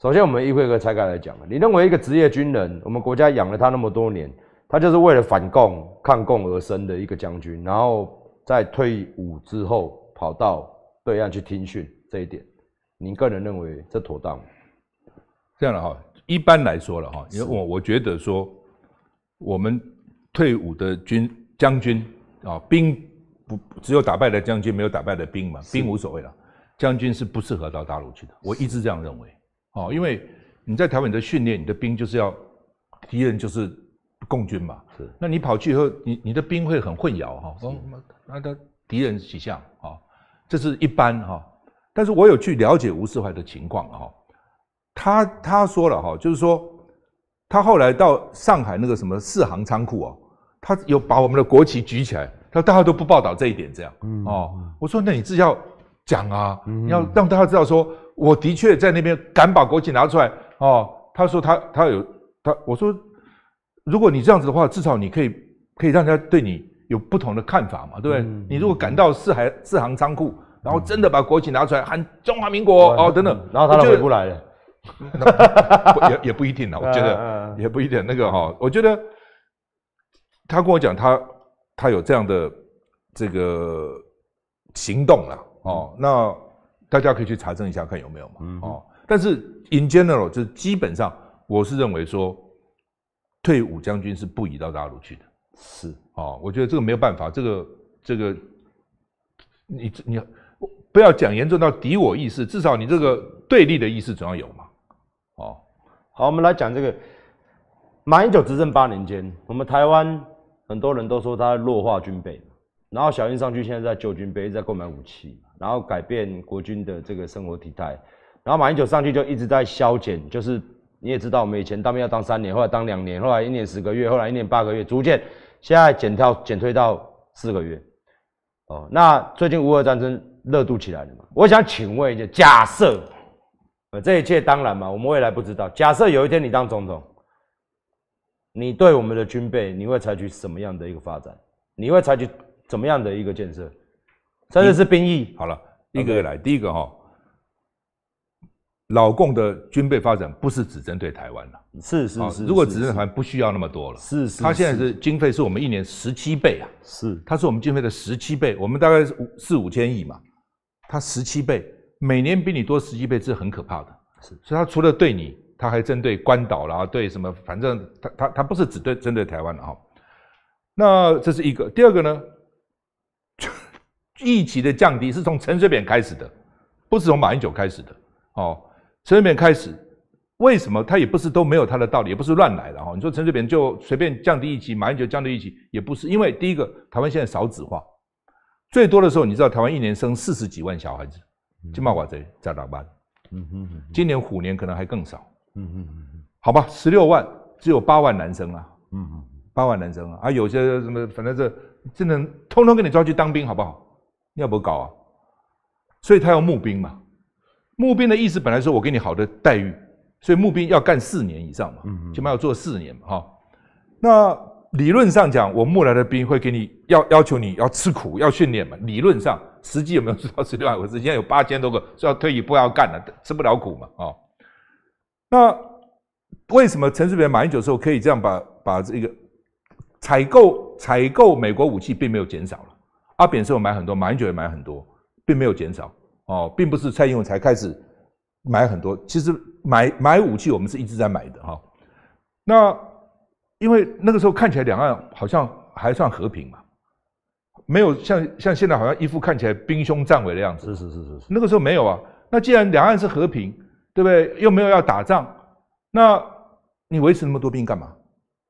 首先，我们一个个拆开来讲你认为一个职业军人，我们国家养了他那么多年。他就是为了反共、抗共而生的一个将军，然后在退伍之后跑到对岸去听训，这一点，您个人认为这妥当吗？这样的哈，一般来说了哈，因为我我觉得说，我们退伍的军将军啊，兵不只有打败的将军，没有打败的兵嘛，兵无所谓了，将军是不适合到大陆去的，我一直这样认为。哦，因为你在台湾的训练，你的兵就是要，敌人就是。共军嘛，是，那你跑去以后，你你的兵会很混淆哈。哦，那那的敌人形象啊，这是一般哈。但是我有去了解吴世怀的情况啊，他他说了哈，就是说他后来到上海那个什么四行仓库啊，他有把我们的国旗举起来，他大家都不报道这一点，这样，哦，我说那你至要讲啊，要让大家知道说我的确在那边敢把国旗拿出来哦。他说他他有他，我说。如果你这样子的话，至少你可以可以让大家对你有不同的看法嘛，对不对？你如果赶到四海四行仓库，然后真的把国旗拿出来喊“中华民国”哦等等，然后他回不来了，也 也不一定呢。我觉得也不一定那个哈。我觉得他跟我讲，他他有这样的这个行动了哦。那大家可以去查证一下，看有没有嘛。哦，但是 in general 就是基本上，我是认为说。退伍将军是不移到大陆去的，是啊，我觉得这个没有办法，这个这个，你你不要讲严重到敌我意识，至少你这个对立的意识总要有嘛。哦，好，我们来讲这个马英九执政八年间，我们台湾很多人都说他弱化军备，然后小英上去现在在救军备，在购买武器，然后改变国军的这个生活体态，然后马英九上去就一直在削减，就是。你也知道，我们以前当兵要当三年，后来当两年，后来一年十个月，后来一年八个月，逐渐现在减掉减退到四个月。哦，那最近乌俄战争热度起来了嘛？我想请问一下，假设呃，这一切当然嘛，我们未来不知道。假设有一天你当总统，你对我们的军备你会采取什么样的一个发展？你会采取怎么样的一个建设？甚至是兵役？好了，第一个来，第一个哈。老共的军备发展不是只针对台湾了，是是是，如果只针对台湾不需要那么多了，是是。他现在是经费是我们一年十七倍啊，是，他是我们经费的十七倍，我们大概是五四五千亿嘛，他十七倍，每年比你多十七倍，这是很可怕的，是。所以他除了对你，他还针对关岛啦，对什么，反正他他他不是只对针对台湾的哈。那这是一个，第二个呢，疫情的降低是从陈水扁开始的，不是从马英九开始的，哦。陈水扁开始，为什么他也不是都没有他的道理，也不是乱来的哈？你说陈水扁就随便降低一级，马英九降低一级，也不是因为第一个，台湾现在少子化，最多的时候你知道台湾一年生四十几万小孩子，金马瓦贼在哪办？嗯哼，今年虎年可能还更少。嗯哼哼，好吧，十六万只有八万男生啊。嗯哼，八万男生啊，啊有些什么反正这真能通通给你抓去当兵好不好？要不要搞啊？所以他要募兵嘛。募兵的意思本来说我给你好的待遇，所以募兵要干四年以上嘛，起码要做四年嘛，哈。那理论上讲，我募来的兵会给你要要求你要吃苦要训练嘛。理论上，实际有没有做到十六万五？现在有八千多个要退役不要干了，吃不了苦嘛，啊。那为什么陈志平、马英九时候可以这样把把这个采购采购美国武器并没有减少了？阿扁时候买很多，马英九也买很多，并没有减少。哦，并不是蔡英文才开始买很多，其实买买武器我们是一直在买的哈。那因为那个时候看起来两岸好像还算和平嘛，没有像像现在好像一副看起来兵凶战危的样子。是是是是是，那个时候没有啊。那既然两岸是和平，对不对？又没有要打仗，那你维持那么多兵干嘛？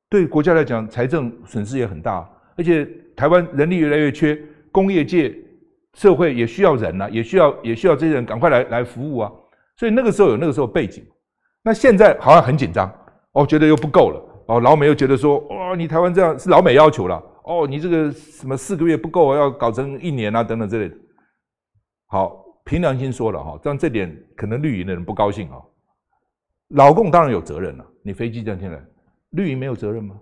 对国家来讲，财政损失也很大，而且台湾人力越来越缺，工业界。社会也需要人呐，也需要也需要这些人赶快来来服务啊，所以那个时候有那个时候背景，那现在好像很紧张哦，觉得又不够了哦，老美又觉得说哇，你台湾这样是老美要求了哦，你这个什么四个月不够要搞成一年啊等等之类的。好，凭良心说了哈，但这点可能绿营的人不高兴啊，老共当然有责任了，你飞机样天了，绿营没有责任吗？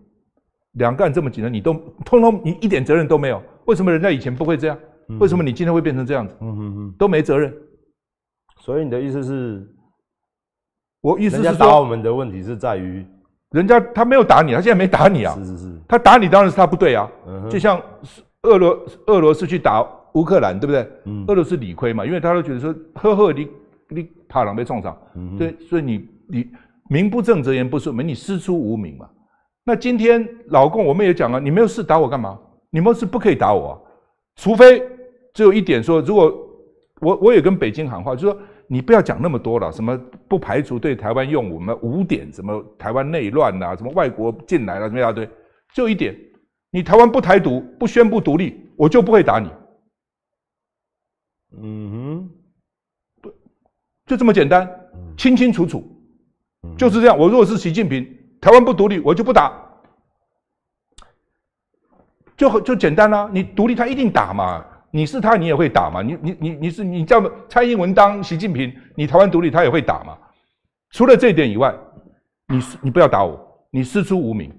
两个人这么紧张，你都通通你一点责任都没有，为什么人家以前不会这样？为什么你今天会变成这样子？嗯嗯嗯，都没责任。所以你的意思是，我意思是打我们的问题是在于，人家他没有打你，他现在没打你啊。是是是，他打你当然是他不对啊。嗯，就像俄罗俄罗斯去打乌克兰，对不对？嗯，俄罗斯理亏嘛，因为他都觉得说，呵呵，你你塔狼被撞上，嗯对，所以你你名不正则言不顺，没你师出无名嘛。那今天老公我们也讲了，你没有事打我干嘛？你们是不可以打我，啊，除非。只有一点说，如果我我也跟北京喊话，就说你不要讲那么多了，什么不排除对台湾用我们五点，什么台湾内乱呐，什么外国进来了，什一大堆。就一点，你台湾不台独不宣布独立，我就不会打你。嗯哼，不就这么简单，清清楚楚，就是这样。我如果是习近平，台湾不独立，我就不打，就很就简单啦。你独立，他一定打嘛。你是他，你也会打嘛？你你你你是你叫蔡英文当习近平，你台湾独立他也会打嘛？除了这一点以外，你是你不要打我，你师出无名，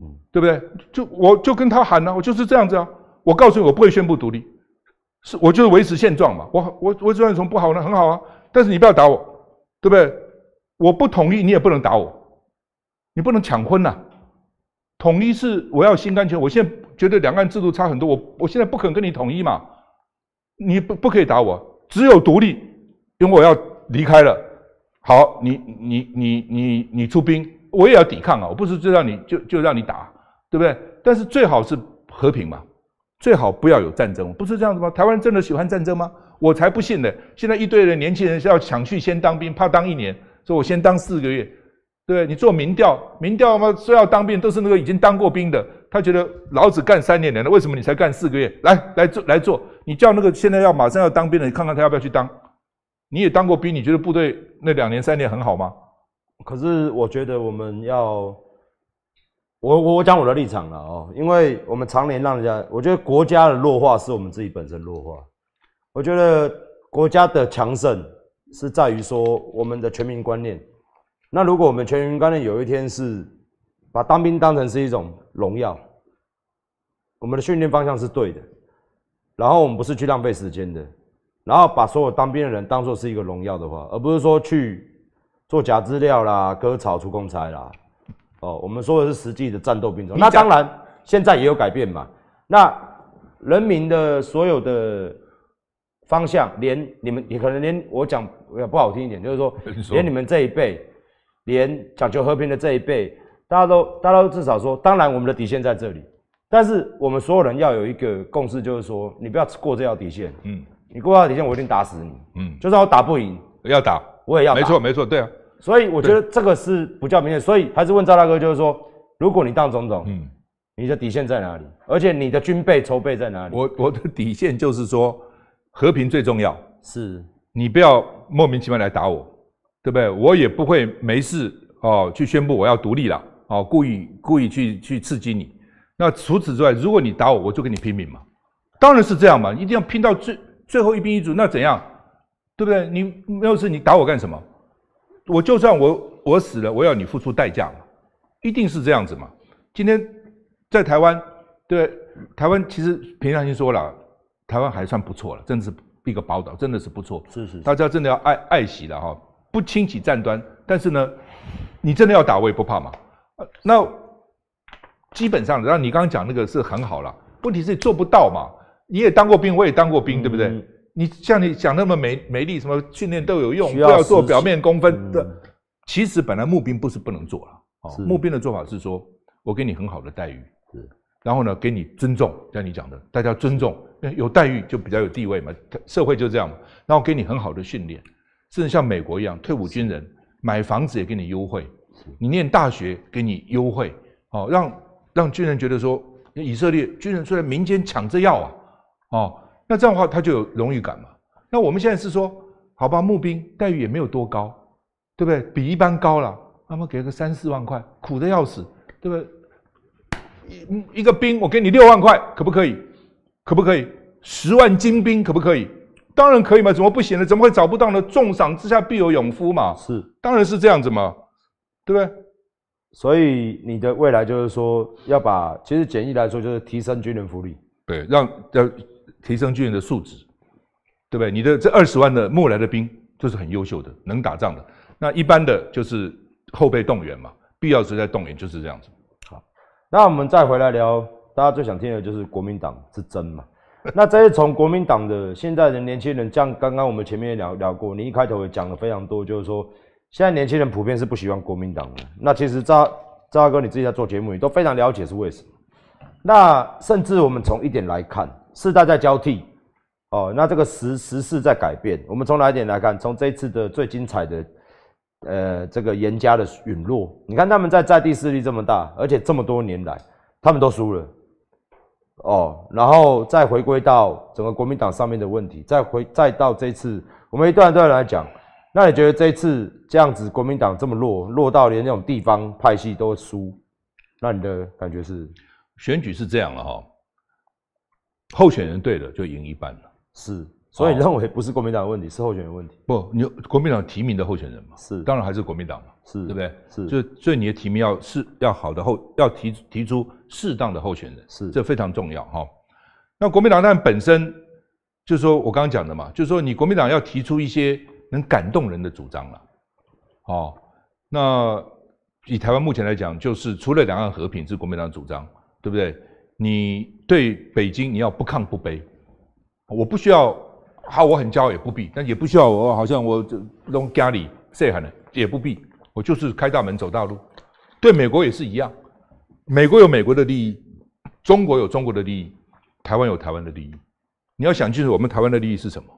嗯，对不对？就我就跟他喊呐，我就是这样子啊！我告诉你，我不会宣布独立，是我就是维持现状嘛。我我我持现有什么不好呢？很好啊！但是你不要打我，对不对？我不同意，你也不能打我，你不能抢婚呐！统一是我要心甘情，愿，我现在。觉得两岸制度差很多，我我现在不肯跟你统一嘛，你不不可以打我，只有独立，因为我要离开了。好，你你你你你出兵，我也要抵抗啊，我不是就让你就就让你打，对不对？但是最好是和平嘛，最好不要有战争，不是这样子吗？台湾真的喜欢战争吗？我才不信呢。现在一堆的年轻人是要抢去先当兵，怕当一年，说我先当四个月，对？你做民调，民调嘛说要当兵都是那个已经当过兵的。他觉得老子干三年了，为什么你才干四个月？来来做来做，你叫那个现在要马上要当兵的，你看看他要不要去当。你也当过兵，你觉得部队那两年三年很好吗？可是我觉得我们要，我我我讲我的立场了哦，因为我们常年让人家，我觉得国家的弱化是我们自己本身弱化。我觉得国家的强盛是在于说我们的全民观念。那如果我们全民观念有一天是把当兵当成是一种。荣耀，我们的训练方向是对的，然后我们不是去浪费时间的，然后把所有当兵的人当做是一个荣耀的话，而不是说去做假资料啦、割草出公差啦。哦，我们说的是实际的战斗兵种。那当然，现在也有改变嘛。那人民的所有的方向，连你们你可能连我讲也不好听一点，就是 说，连你们这一辈，连讲究和平的这一辈。大家都，大家都至少说，当然我们的底线在这里，但是我们所有人要有一个共识，就是说，你不要过这条底线，嗯，你过这条底线，我一定打死你，嗯，就算我打不赢，要打我也要，没错没错，对啊，所以我觉得这个是不叫明显，所以还是问赵大哥，就是说，如果你当总统，嗯，你的底线在哪里？而且你的军备筹备在哪里？我我的底线就是说，和平最重要，是，你不要莫名其妙来打我，对不对？我也不会没事哦，去宣布我要独立了。哦，故意故意去去刺激你。那除此之外，如果你打我，我就跟你拼命嘛。当然是这样嘛，一定要拼到最最后一兵一卒，那怎样，对不对？你要是你打我干什么？我就算我我死了，我要你付出代价嘛，一定是这样子嘛。今天在台湾，对台湾其实平常心说了，台湾还算不错了，真是一个宝岛，真的是不错。是是。大家真的要爱爱惜了哈，不轻洗战端。但是呢，你真的要打，我也不怕嘛。那基本上，然后你刚刚讲那个是很好了，问题是做不到嘛。你也当过兵，我也当过兵，对不对？你像你讲那么美美丽，什么训练都有用，不要做表面功夫的。其实本来募兵不是不能做啊。哦，募兵的做法是说，我给你很好的待遇，然后呢，给你尊重，像你讲的，大家尊重，有待遇就比较有地位嘛，社会就这样。嘛。然后给你很好的训练，甚至像美国一样，退伍军人买房子也给你优惠。你念大学给你优惠，哦，让让军人觉得说以色列军人虽然民间抢着要啊，哦，那这样的话他就有荣誉感嘛。那我们现在是说，好吧，募兵待遇也没有多高，对不对？比一般高了，那么给个三四万块，苦的要死，对不对？一一个兵，我给你六万块，可不可以？可不可以？十万精兵，可不可以？当然可以嘛，怎么不行呢？怎么会找不到呢？重赏之下必有勇夫嘛，是，当然是这样子嘛。对不对？所以你的未来就是说要把，其实简易来说就是提升军人福利，对，让要提升军人的素质，对不对？你的这二十万的募来的兵就是很优秀的，能打仗的。那一般的就是后备动员嘛，必要时再动员就是这样子。好，那我们再回来聊，大家最想听的就是国民党之争嘛。那这是从国民党的现在的年轻人，像刚刚我们前面也聊聊过，你一开头也讲了非常多，就是说。现在年轻人普遍是不喜欢国民党的。那其实张张大哥你自己在做节目，你都非常了解是为什么？那甚至我们从一点来看，世代在交替，哦，那这个时时势在改变。我们从哪一点来看？从这一次的最精彩的，呃，这个严家的陨落。你看他们在在地势力这么大，而且这么多年来他们都输了，哦，然后再回归到整个国民党上面的问题，再回再到这次，我们一段一段来讲。那你觉得这次这样子，国民党这么弱，弱到连那种地方派系都输，那你的感觉是？选举是这样了哈，候选人对了就赢一半了。是，所以你认为不是国民党的问题，是候选人问题？不，你国民党提名的候选人嘛，是，当然还是国民党嘛，是对不对？是，所以所以你的提名要是要好的候，要提提出适当的候选人，是，这非常重要哈。那国民党但本身就是说我刚刚讲的嘛，就是说你国民党要提出一些。能感动人的主张了，哦，那以台湾目前来讲，就是除了两岸和平是国民党主张，对不对？你对北京你要不亢不卑，我不需要，好，我很骄傲也不必，但也不需要我好像我弄家里谁海呢也不必，我就是开大门走大路，对美国也是一样，美国有美国的利益，中国有中国的利益，台湾有台湾的利益，你要想清楚我们台湾的利益是什么，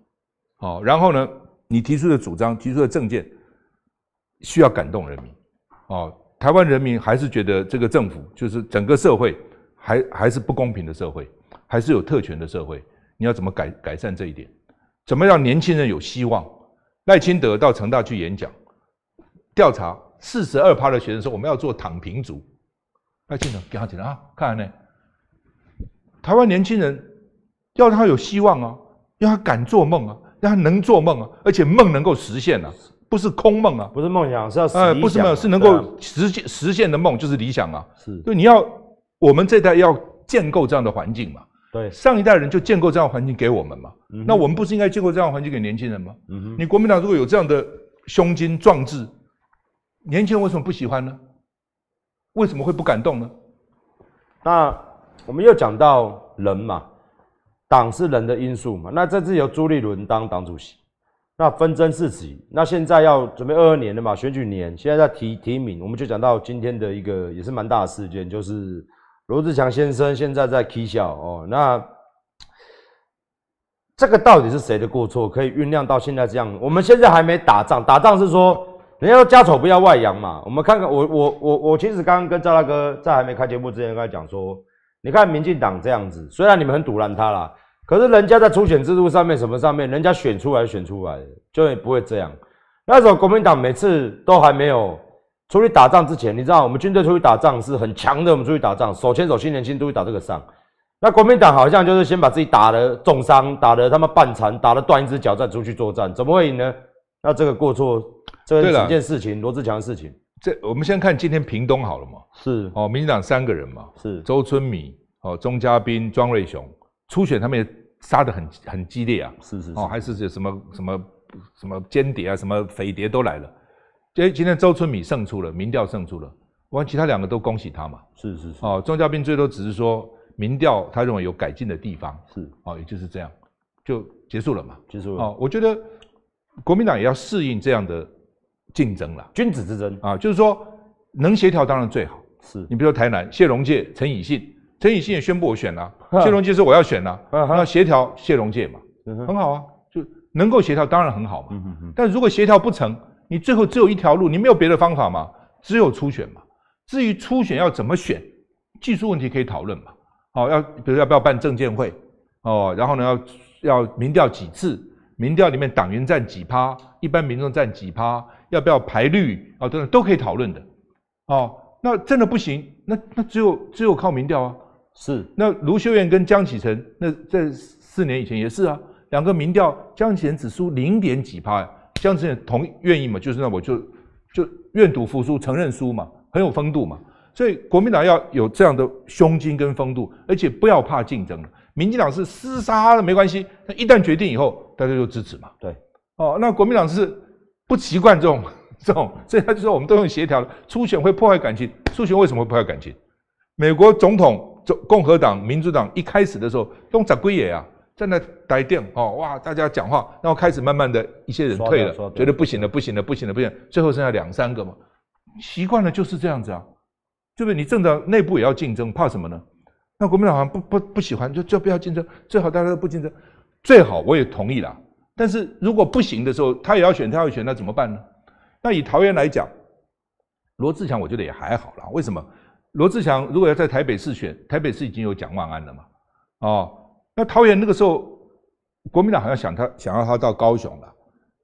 好，然后呢？你提出的主张、提出的政见，需要感动人民。哦，台湾人民还是觉得这个政府就是整个社会还还是不公平的社会，还是有特权的社会。你要怎么改改善这一点？怎么让年轻人有希望？赖清德到成大去演讲，调查四十二趴的学生说我们要做躺平族。赖清德给他讲啊，看呢，台湾年轻人要他有希望啊，要他敢做梦啊。那能做梦啊，而且梦能够实现啊，不是空梦啊，不是梦想是要，呃，不是梦，是能够实现实现的梦就是理想啊。是，对，你要我们这代要建构这样的环境嘛？对，上一代人就建构这样环境给我们嘛。那我们不是应该建构这样环境给年轻人吗？嗯哼，你国民党如果有这样的胸襟壮志，年轻人为什么不喜欢呢？为什么会不感动呢？那我们又讲到人嘛。党是人的因素嘛？那这次由朱立伦当党主席，那纷争四起。那现在要准备二二年的嘛选举年，现在在提提名，我们就讲到今天的一个也是蛮大的事件，就是罗志祥先生现在在起笑哦。那这个到底是谁的过错？可以酝酿到现在这样？我们现在还没打仗，打仗是说人家说家丑不要外扬嘛。我们看看，我我我我其实刚刚跟赵大哥在还没开节目之前，跟他讲说。你看民进党这样子，虽然你们很堵拦他啦，可是人家在初选制度上面、什么上面，人家选出来、选出来，就也不会这样。那时候国民党每次都还没有出去打仗之前，你知道我们军队出去打仗是很强的，我们出去打仗手牵手、心连心都会打这个仗。那国民党好像就是先把自己打得重伤，打得他妈半残，打得断一只脚再出去作战，怎么会赢呢？那这个过错，这件事情，罗志强的事情。这我们先看今天屏东好了嘛？是哦，民进党三个人嘛？是周春米哦，钟嘉宾、庄瑞雄初选他们也杀得很很激烈啊！是是哦，还是什么什么什么间谍啊，什么匪谍都来了。今今天周春米胜出了，民调胜出了，我看其他两个都恭喜他嘛？是是是哦，钟嘉兵最多只是说民调他认为有改进的地方是哦，也就是这样就结束了嘛？结束了哦，我觉得国民党也要适应这样的。竞争了，君子之争啊，就是说能协调当然最好。是，你比如说台南谢隆介、陈以信，陈以信也宣布我选了，谢隆介说我要选了，那协调谢隆介嘛，很好啊，就能够协调当然很好嘛。但如果协调不成，你最后只有一条路，你没有别的方法嘛，只有初选嘛。至于初选要怎么选，技术问题可以讨论嘛。好，要比如要不要办证见会哦，然后呢要要民调几次。民调里面党员占几趴，一般民众占几趴，要不要排绿啊？等等都可以讨论的。哦，那真的不行，那那只有只有靠民调啊。是，那卢修燕跟江启臣，那在四年以前也是啊，两个民调，江启臣只输零点几趴，江启臣同愿意嘛，就是那我就就愿赌服输，承认输嘛，很有风度嘛。所以国民党要有这样的胸襟跟风度，而且不要怕竞争了。民进党是厮杀的，没关系。那一旦决定以后，大家就支持嘛。对，哦，那国民党是不习惯这种 这种，所以他就说我们都用协调的。初选会破坏感情，初选为什么会破坏感情？美国总统，总共和党、民主党一开始的时候用砸归也啊，在那待定哦哇，大家讲话，然后开始慢慢的一些人退了，觉得不行了，不行了，不行了，不行，最后剩下两三个嘛，习惯了就是这样子啊，就是你政党内部也要竞争，怕什么呢？那国民党好像不不不喜欢，就就不要竞争，最好大家都不竞争，最好我也同意啦。但是如果不行的时候，他也要选，他要选，那怎么办呢？那以桃园来讲，罗志祥我觉得也还好啦。为什么？罗志祥如果要在台北市选，台北市已经有蒋万安了嘛？哦，那桃园那个时候，国民党好像想他想要他到高雄了，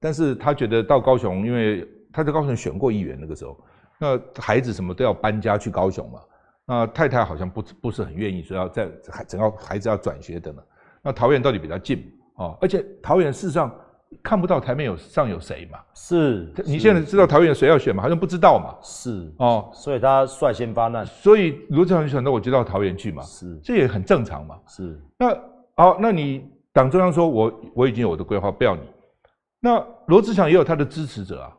但是他觉得到高雄，因为他在高雄选过议员，那个时候，那孩子什么都要搬家去高雄嘛。那太太好像不不是很愿意，说要在孩整个孩子要转学的呢。那桃园到底比较近啊，而且桃园事实上看不到台面有上有谁嘛。是，你现在知道桃园谁要选吗？好像不知道嘛。是，哦，所以他率先发难。所以罗志祥选到，我就到桃园去嘛。是，这也很正常嘛。是，那好，那你党中央说我我已经有我的规划，不要你。那罗志祥也有他的支持者啊。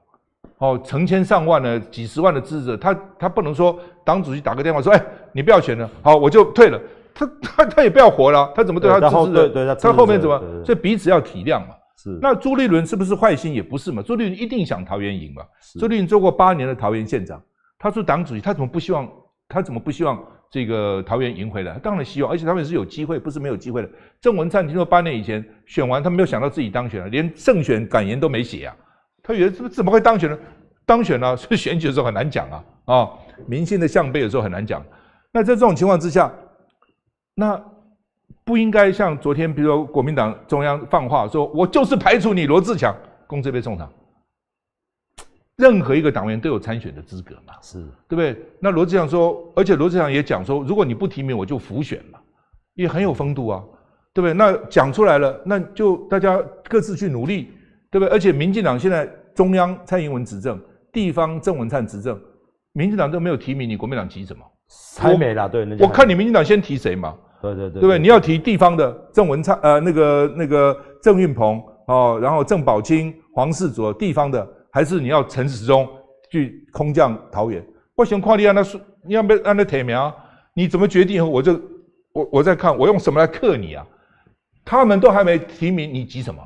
哦，成千上万的、几十万的支持者，他他不能说，党主席打个电话说：“哎，你不要选了，好，我就退了。”他他他也不要活了，他怎么对他支持的？他后面怎么？所以彼此要体谅嘛。是。那朱立伦是不是坏心？也不是嘛。朱立伦一定想桃园赢嘛。朱立伦做过八年的桃园县长，他做党主席，他怎么不希望？他怎么不希望这个桃园赢回来？当然希望，而且他们是有机会，不是没有机会的。郑文灿，听说八年以前选完，他没有想到自己当选了，连胜选感言都没写啊。他觉得怎么怎么会当选呢？当选啊，所以选举的时候很难讲啊啊！民星的向背有时候很难讲。那在这种情况之下，那不应该像昨天，比如说国民党中央放话说：“我就是排除你，罗志强，公资被送上。”任何一个党员都有参选的资格嘛？是对不对？那罗志祥说，而且罗志祥也讲说：“如果你不提名，我就浮选嘛，也很有风度啊，对不对？”那讲出来了，那就大家各自去努力。对不对？而且民进党现在中央蔡英文执政，地方郑文灿执政，民进党都没有提名，你国民党急什么？猜没了，对。我看你民进党先提谁嘛？对对对。对不对？你要提地方的郑文灿，呃，那个那个郑运鹏哦，然后郑宝清、黄世卓，地方的，还是你要陈时中去空降桃园？不行，么跨立安他？你要不要让他铁苗？你怎么决定？我就我我在看，我用什么来克你啊？他们都还没提名，你急什么？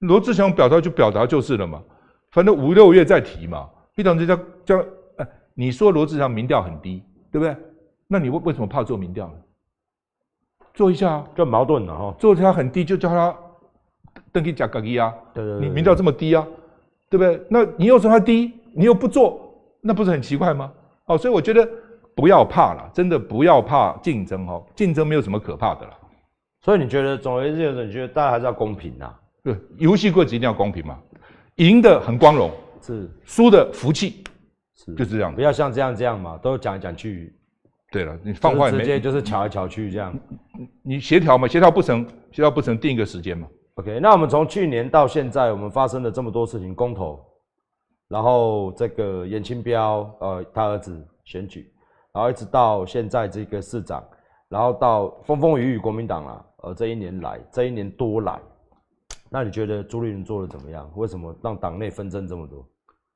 罗志祥表达就表达就是了嘛，反正五六月再提嘛。一长就叫叫哎，你说罗志祥民调很低，对不对？那你为为什么怕做民调呢？做一下就矛盾了哈。做他很低就叫他登基加格一啊。对对對，你民调这么低啊，对不对？那你又说他低，你又不做，那不是很奇怪吗？哦，所以我觉得不要怕了，真的不要怕竞争哦，竞争没有什么可怕的啦。所以你觉得总归是有觉得大家还是要公平呐。对，游戏规则一定要公平嘛，赢的很光荣，是输的福气，是，就是这样。不要像这样这样嘛，都讲来讲去。对了，你放坏直接就是瞧一瞧去这样。你协调嘛，协调不成，协调不成，定一个时间嘛。OK，那我们从去年到现在，我们发生了这么多事情：公投，然后这个严清标，呃，他儿子选举，然后一直到现在这个市长，然后到风风雨雨国民党啊，呃，这一年来，这一年多来。那你觉得朱立伦做的怎么样？为什么让党内纷争这么多？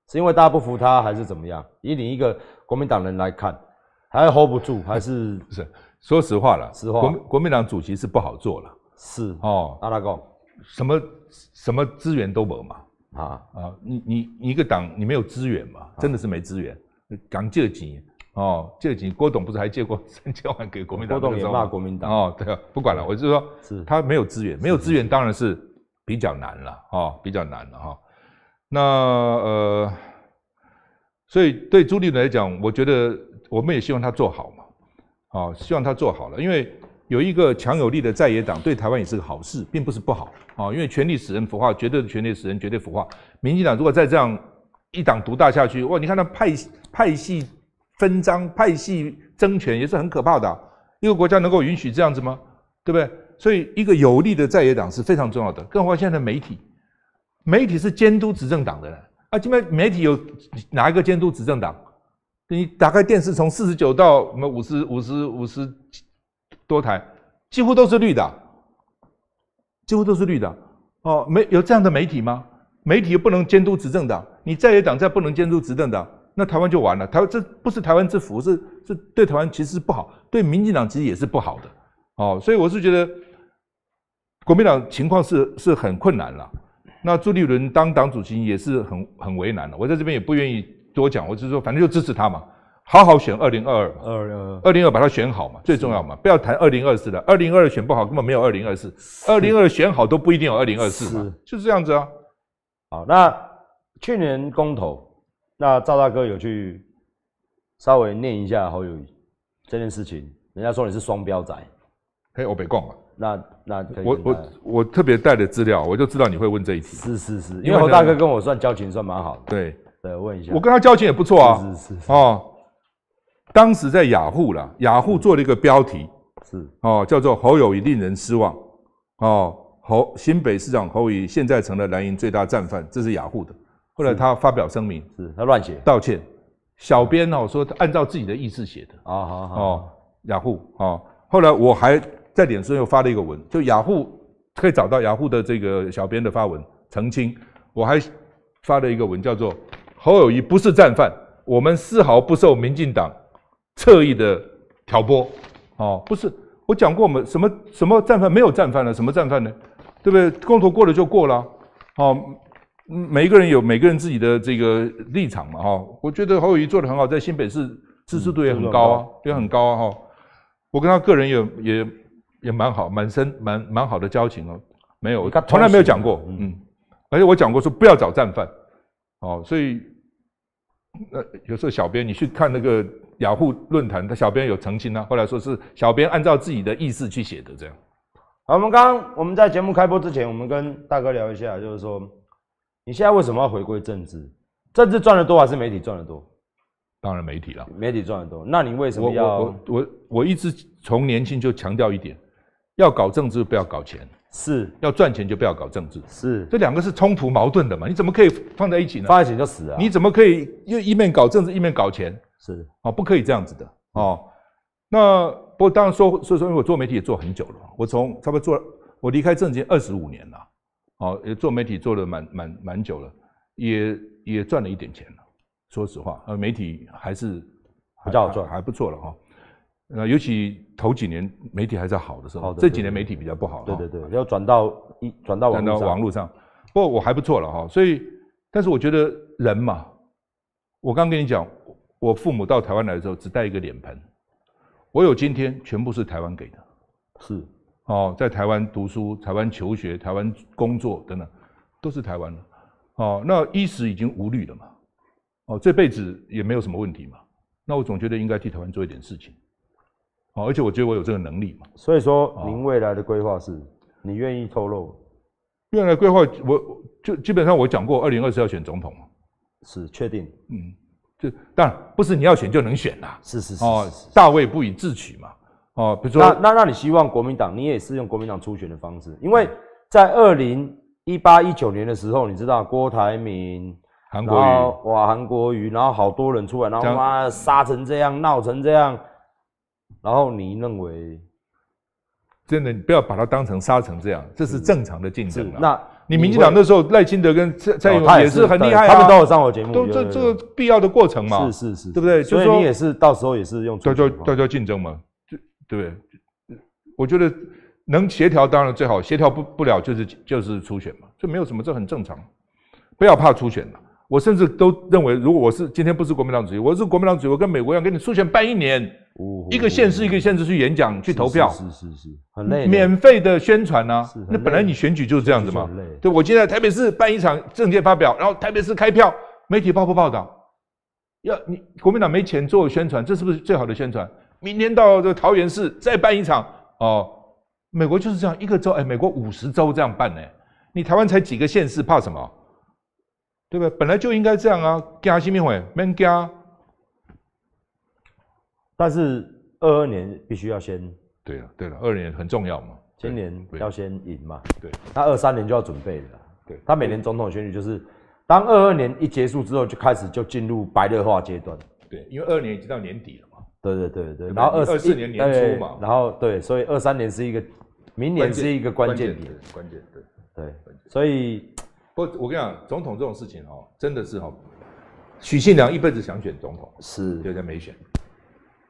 是因为大家不服他，还是怎么样？以你一个国民党人来看，还是 hold 不住？还是不 是？说实话了，实话，国国民党主席是不好做了。是哦，阿大贡，什么什么资源都没嘛？啊啊，你你你一个党，你没有资源嘛？真的是没资源。刚借几哦，借几？郭董不是还借过三千万给国民党？郭董也骂国民党。哦，对啊，不管了，我就说，是，他没有资源，没有资源当然是。比较难了啊，比较难了哈。那呃，所以对朱立伦来讲，我觉得我们也希望他做好嘛，啊，希望他做好了。因为有一个强有力的在野党，对台湾也是个好事，并不是不好啊。因为权力使人腐化，绝对权力使人绝对腐化。民进党如果再这样一党独大下去，哇，你看那派派系分赃、派系争权，也是很可怕的。一个国家能够允许这样子吗？对不对？所以，一个有力的在野党是非常重要的。更何况现在媒体，媒体是监督执政党的。啊，今天媒体有哪一个监督执政党？你打开电视，从四十九到什么五十五十五十多台，几乎都是绿的，几乎都是绿的。哦，没有这样的媒体吗？媒体不能监督执政党，你在野党再不能监督执政党，那台湾就完了。台湾这不是台湾之福，是是对台湾其实是不好，对民进党其实也是不好的。哦，所以我是觉得。国民党情况是是很困难了，那朱立伦当党主席也是很很为难了。我在这边也不愿意多讲，我是说，反正就支持他嘛，好好选二零二二二零二二零二把它选好嘛，最重要嘛，不要谈二零二四了。二零二二选不好，根本没有二零二四。二零二二选好都不一定有二零二四嘛，就是这样子啊。好，那去年公投，那赵大哥有去稍微念一下好友这件事情，人家说你是双标仔，嘿，我别讲嘛。那那我我我特别带的资料，我就知道你会问这一题。是是是，因为侯大哥跟我算交情算蛮好。的。对对，问一下，我跟他交情也不错啊。是是是哦。当时在雅虎啦，雅虎做了一个标题，是哦，叫做侯友谊令人失望。哦，侯新北市长侯友谊现在成了蓝营最大战犯，这是雅虎的。后来他发表声明，是他乱写道歉。小编哦说按照自己的意志写的。哦好哦，雅虎哦。后来我还。在脸书又发了一个文，就雅虎可以找到雅虎的这个小编的发文澄清。我还发了一个文，叫做“侯友谊不是战犯，我们丝毫不受民进党侧翼的挑拨。”哦，不是，我讲过我们什么什么战犯没有战犯了，什么战犯呢？对不对？公投过了就过了。嗯，每一个人有每个人自己的这个立场嘛，哈。我觉得侯友谊做的很好，在新北市支持度也很高啊，也很高啊，哈。我跟他个人也也。也蛮好，满身蛮蛮好的交情哦，没有，他从来没有讲过，嗯，而且我讲过说不要找战犯，哦，所以那有时候小编你去看那个雅虎论坛，他小编有澄清啊，后来说是小编按照自己的意思去写的这样。好，我们刚刚我们在节目开播之前，我们跟大哥聊一下，就是说你现在为什么要回归政治？政治赚的多还是媒体赚的多？当然媒体了，媒体赚的多，那你为什么要？我我一直从年轻就强调一点。要搞政治，不要搞钱；是要赚钱，就不要搞政治。是，这两个是冲突矛盾的嘛？你怎么可以放在一起呢？放在一起就死了。你怎么可以又一面搞政治，一面搞钱？是，哦，不可以这样子的哦。那不过当然说，所以说，因为我做媒体也做很久了，我从差不多做，我离开政界二十五年了，哦，也做媒体做了蛮蛮蛮久了，也也赚了一点钱了。说实话，呃，媒体还是比较好赚，还不错了哈。那尤其头几年媒体还在好的时候，这几年媒体比较不好。对对对，要转到一转到网转到网络上。不过我还不错了哈，所以但是我觉得人嘛，我刚跟你讲，我父母到台湾来的时候只带一个脸盆，我有今天全部是台湾给的，是哦，在台湾读书、台湾求学、台湾工作等等，都是台湾的哦。那衣食已经无虑了嘛，哦，这辈子也没有什么问题嘛。那我总觉得应该替台湾做一点事情。哦，而且我觉得我有这个能力嘛。所以说，您未来的规划是，你愿意透露？未来规划，我就基本上我讲过，二零二四要选总统嘛。是确定，嗯，就当然不是你要选就能选啦。是是是。哦，大位不以自取嘛。哦，比如说，那那你希望国民党，你也是用国民党初选的方式，因为在二零一八一九年的时候，你知道郭台铭、韩国瑜，哇，韩国瑜，然后好多人出来，然后妈杀成这样，闹成这样。然后你认为，真的你不要把它当成杀成这样，这是正常的竞争那你民进党那时候赖清德跟蔡蔡英文也是很厉害，他们都有上我节目，都这这个必要的过程嘛？是是是，对不对？所以你也是到时候也是用，大家大叫竞争嘛？对对，我觉得能协调当然最好，协调不不了就是就是初选嘛，这没有什么，这很正常，不要怕初选我甚至都认为，如果我是今天不是国民党主席，我是国民党主席，我跟美国一样，跟你初选办一年。一个县市，一个县市去演讲、去投票，是是是，很累。免费的宣传呐，那本来你选举就是这样子嘛。对，我今天台北市办一场政见发表，然后台北市开票，媒体报不报道？要你国民党没钱做宣传，这是不是最好的宣传？明天到这桃园市再办一场哦。美国就是这样一个州，哎，美国五十州这样办呢。你台湾才几个县市，怕什么？对不对？本来就应该这样啊，加什么会没加。但是二二年必须要先对了，对了，二年很重要嘛。今年要先赢嘛，对。那二三年就要准备了，对。他每年总统选举就是，当二二年一结束之后，就开始就进入白热化阶段。对，因为二二年已经到年底了嘛。对对对对，然后二四年年初嘛，然后对，所以二三年是一个明年是一个关键点，关键对对，所以不，我跟你讲，总统这种事情哦，真的是哦，许信良一辈子想选总统，是，现在没选。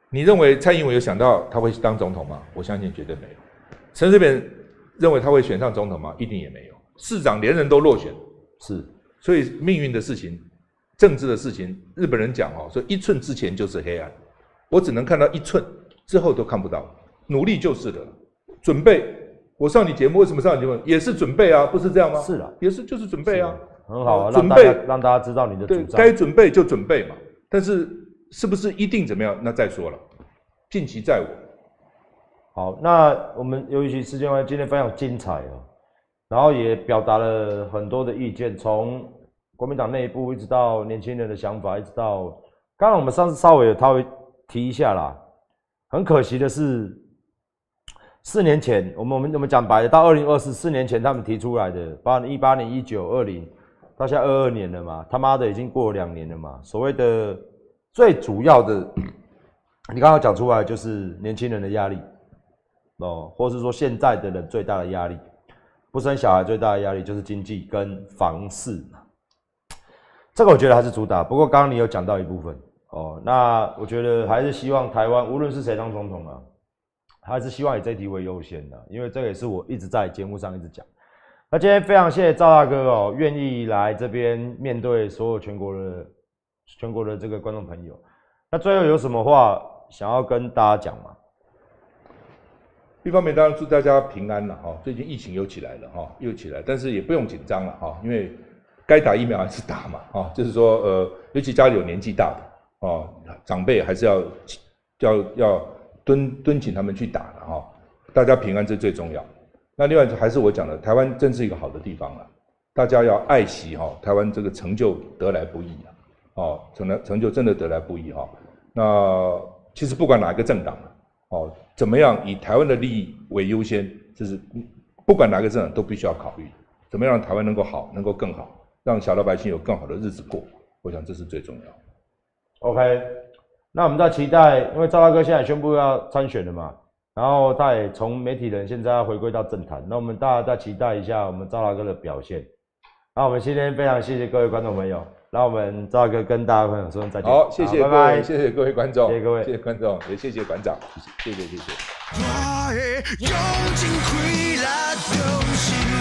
你认为蔡英文有想到他会当总统吗？我相信绝对没有。陈水扁认为他会选上总统吗？一定也没有。市长连人都落选，是。所以命运的事情、政治的事情，日本人讲哦，说一寸之前就是黑暗，我只能看到一寸之后都看不到。努力就是的，准备。我上你节目，为什么上你节目？也是准备啊，不是这样吗？是啊，也是就是准备啊。很好啊，准备让大家知道你的主张。该准备就准备嘛。但是。是不是一定怎么样？那再说了，晋级在我。好，那我们由于时间关系，今天非常精彩哦，然后也表达了很多的意见，从国民党内部一直到年轻人的想法，一直到刚刚我们上次稍微稍微提一下啦。很可惜的是，四年前，我们我们怎么讲白的？到二零二四四年前，他们提出来的八一八年、一九二零，到现二二年了嘛，他妈的已经过两年了嘛，所谓的。最主要的，你刚刚讲出来就是年轻人的压力哦，或者是说现在的人最大的压力，不生小孩最大的压力就是经济跟房市嘛。这个我觉得还是主打，不过刚刚你有讲到一部分哦，那我觉得还是希望台湾无论是谁当总统啊，还是希望以这题为优先的，因为这个也是我一直在节目上一直讲。那今天非常谢谢赵大哥哦，愿意来这边面对所有全国人。全国的这个观众朋友，那最后有什么话想要跟大家讲吗？一方面当然祝大家平安了哈，最近疫情又起来了哈，又起来，但是也不用紧张了哈，因为该打疫苗还是打嘛啊，就是说呃，尤其家里有年纪大的哦，长辈还是要要要敦敦请他们去打的哈，大家平安这最重要。那另外还是我讲的，台湾真是一个好的地方了，大家要爱惜哈，台湾这个成就得来不易啊。哦，成了成就真的得来不易哈。那其实不管哪一个政党，哦，怎么样以台湾的利益为优先，就是不管哪个政党都必须要考虑，怎么样让台湾能够好，能够更好，让小老百姓有更好的日子过，我想这是最重要。OK，那我们在期待，因为赵大哥现在宣布要参选了嘛，然后他也从媒体人现在回归到政坛，那我们大家在期待一下我们赵大哥的表现。那我们今天非常谢谢各位观众朋友。那我们赵哥跟大家朋友说再见。好，谢谢，拜拜，谢谢各位观众，谢谢各位，谢谢观众，也谢谢馆长，谢谢，谢谢，谢谢。